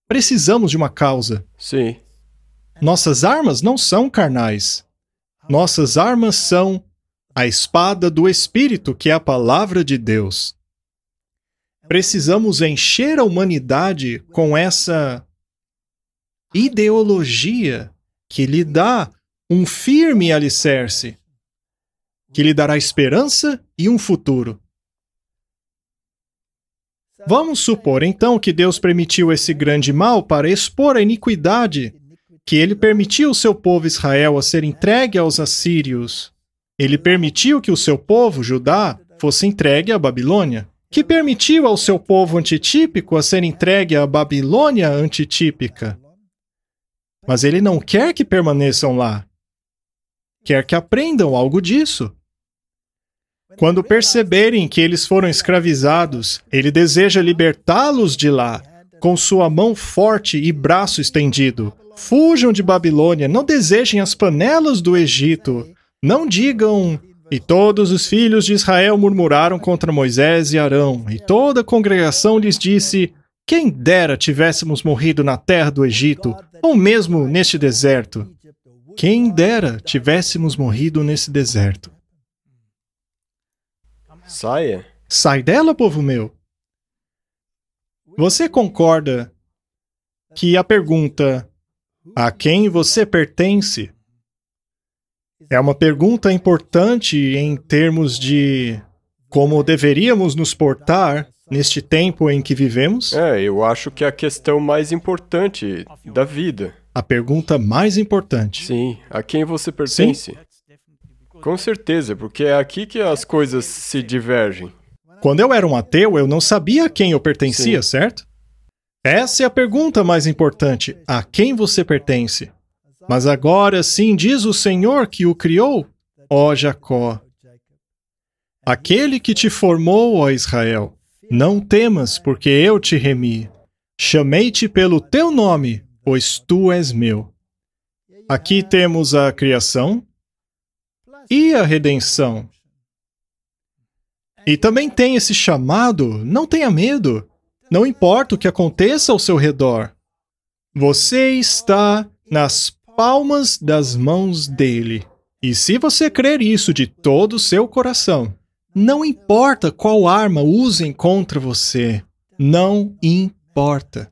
Precisamos de uma causa. Sim. Nossas armas não são carnais. Nossas armas são a espada do Espírito, que é a palavra de Deus. Precisamos encher a humanidade com essa ideologia que lhe dá um firme alicerce, que lhe dará esperança e um futuro. Vamos supor então que Deus permitiu esse grande mal para expor a iniquidade, que ele permitiu o seu povo Israel a ser entregue aos assírios. Ele permitiu que o seu povo, Judá, fosse entregue à Babilônia que permitiu ao seu povo antitípico a ser entregue à Babilônia antitípica. Mas ele não quer que permaneçam lá. Quer que aprendam algo disso. Quando perceberem que eles foram escravizados, ele deseja libertá-los de lá, com sua mão forte e braço estendido. Fujam de Babilônia, não desejem as panelas do Egito. Não digam, e todos os filhos de Israel murmuraram contra Moisés e Arão, e toda a congregação lhes disse: Quem dera tivéssemos morrido na terra do Egito, ou mesmo neste deserto. Quem dera tivéssemos morrido nesse deserto. Saia. Sai dela, povo meu. Você concorda que a pergunta a quem você pertence é uma pergunta importante em termos de como deveríamos nos portar neste tempo em que vivemos? É, eu acho que é a questão mais importante da vida. A pergunta mais importante. Sim, a quem você pertence? Sim. Com certeza, porque é aqui que as coisas se divergem. Quando eu era um ateu, eu não sabia a quem eu pertencia, Sim. certo? Essa é a pergunta mais importante: a quem você pertence? Mas agora sim diz o Senhor que o criou, ó Jacó. Aquele que te formou, ó Israel, não temas, porque eu te remi. Chamei-te pelo teu nome, pois tu és meu. Aqui temos a criação e a redenção. E também tem esse chamado: não tenha medo, não importa o que aconteça ao seu redor. Você está nas palmas das mãos dele. E se você crer isso de todo o seu coração, não importa qual arma usem contra você, não importa.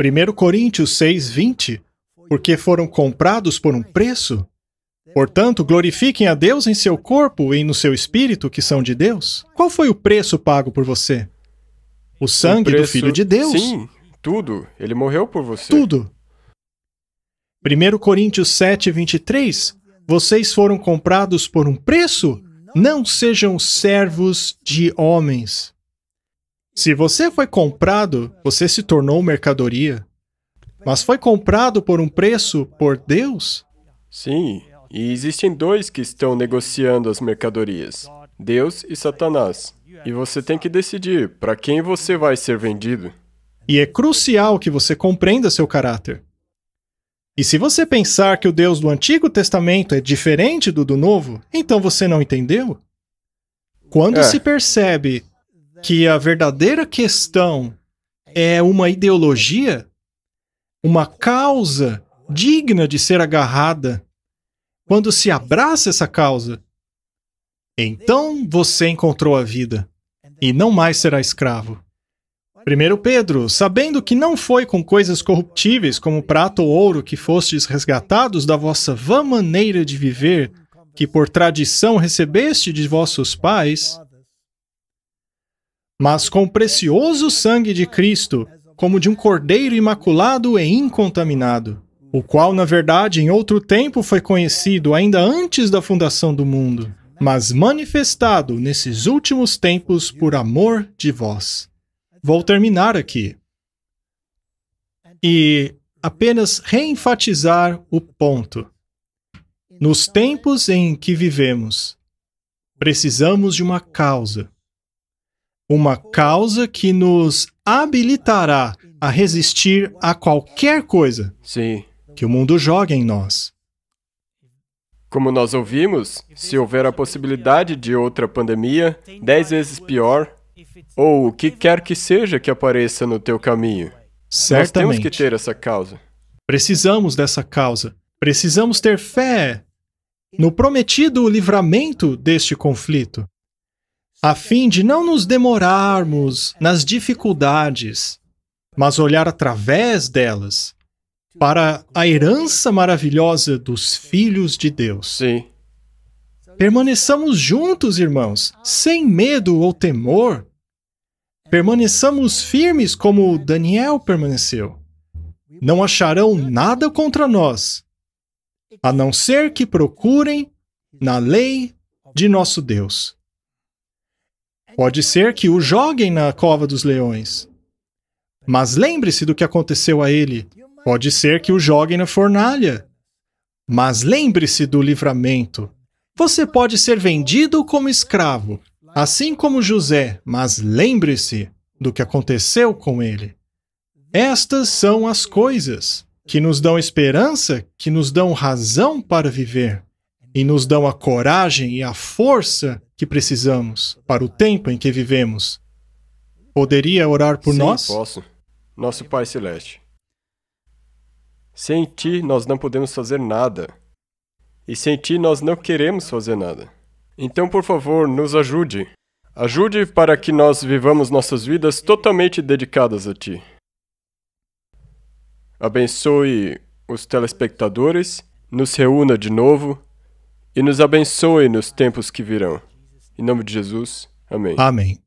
1 Coríntios 6:20 Porque foram comprados por um preço, portanto, glorifiquem a Deus em seu corpo e no seu espírito que são de Deus. Qual foi o preço pago por você? O sangue o preço, do filho de Deus. Sim, tudo. Ele morreu por você. Tudo. 1 Coríntios 7, 23. Vocês foram comprados por um preço? Não sejam servos de homens. Se você foi comprado, você se tornou mercadoria. Mas foi comprado por um preço por Deus? Sim, e existem dois que estão negociando as mercadorias: Deus e Satanás. E você tem que decidir para quem você vai ser vendido. E é crucial que você compreenda seu caráter. E se você pensar que o Deus do Antigo Testamento é diferente do do Novo, então você não entendeu? Quando é. se percebe que a verdadeira questão é uma ideologia, uma causa digna de ser agarrada, quando se abraça essa causa, então você encontrou a vida e não mais será escravo. Primeiro Pedro, sabendo que não foi com coisas corruptíveis como prata ou ouro que fostes resgatados da vossa vã maneira de viver, que por tradição recebeste de vossos pais, mas com o precioso sangue de Cristo, como de um cordeiro imaculado e incontaminado, o qual, na verdade, em outro tempo foi conhecido ainda antes da fundação do mundo, mas manifestado nesses últimos tempos por amor de vós Vou terminar aqui e apenas reenfatizar o ponto. Nos tempos em que vivemos, precisamos de uma causa. Uma causa que nos habilitará a resistir a qualquer coisa Sim. que o mundo joga em nós. Como nós ouvimos, se houver a possibilidade de outra pandemia, dez vezes pior, ou o que quer que seja que apareça no teu caminho. Certamente. Nós temos que ter essa causa. Precisamos dessa causa. Precisamos ter fé no prometido livramento deste conflito, a fim de não nos demorarmos nas dificuldades, mas olhar através delas para a herança maravilhosa dos filhos de Deus. Sim. Permaneçamos juntos, irmãos, sem medo ou temor. Permaneçamos firmes como Daniel permaneceu. Não acharão nada contra nós, a não ser que procurem na lei de nosso Deus. Pode ser que o joguem na cova dos leões. Mas lembre-se do que aconteceu a ele. Pode ser que o joguem na fornalha. Mas lembre-se do livramento. Você pode ser vendido como escravo, assim como José, mas lembre-se do que aconteceu com ele. Estas são as coisas que nos dão esperança, que nos dão razão para viver e nos dão a coragem e a força que precisamos para o tempo em que vivemos. Poderia orar por Sim, nós? Posso. Nosso Pai Celeste. Sem ti, nós não podemos fazer nada e sem ti nós não queremos fazer nada. Então, por favor, nos ajude. Ajude para que nós vivamos nossas vidas totalmente dedicadas a ti. Abençoe os telespectadores, nos reúna de novo e nos abençoe nos tempos que virão. Em nome de Jesus, amém. Amém.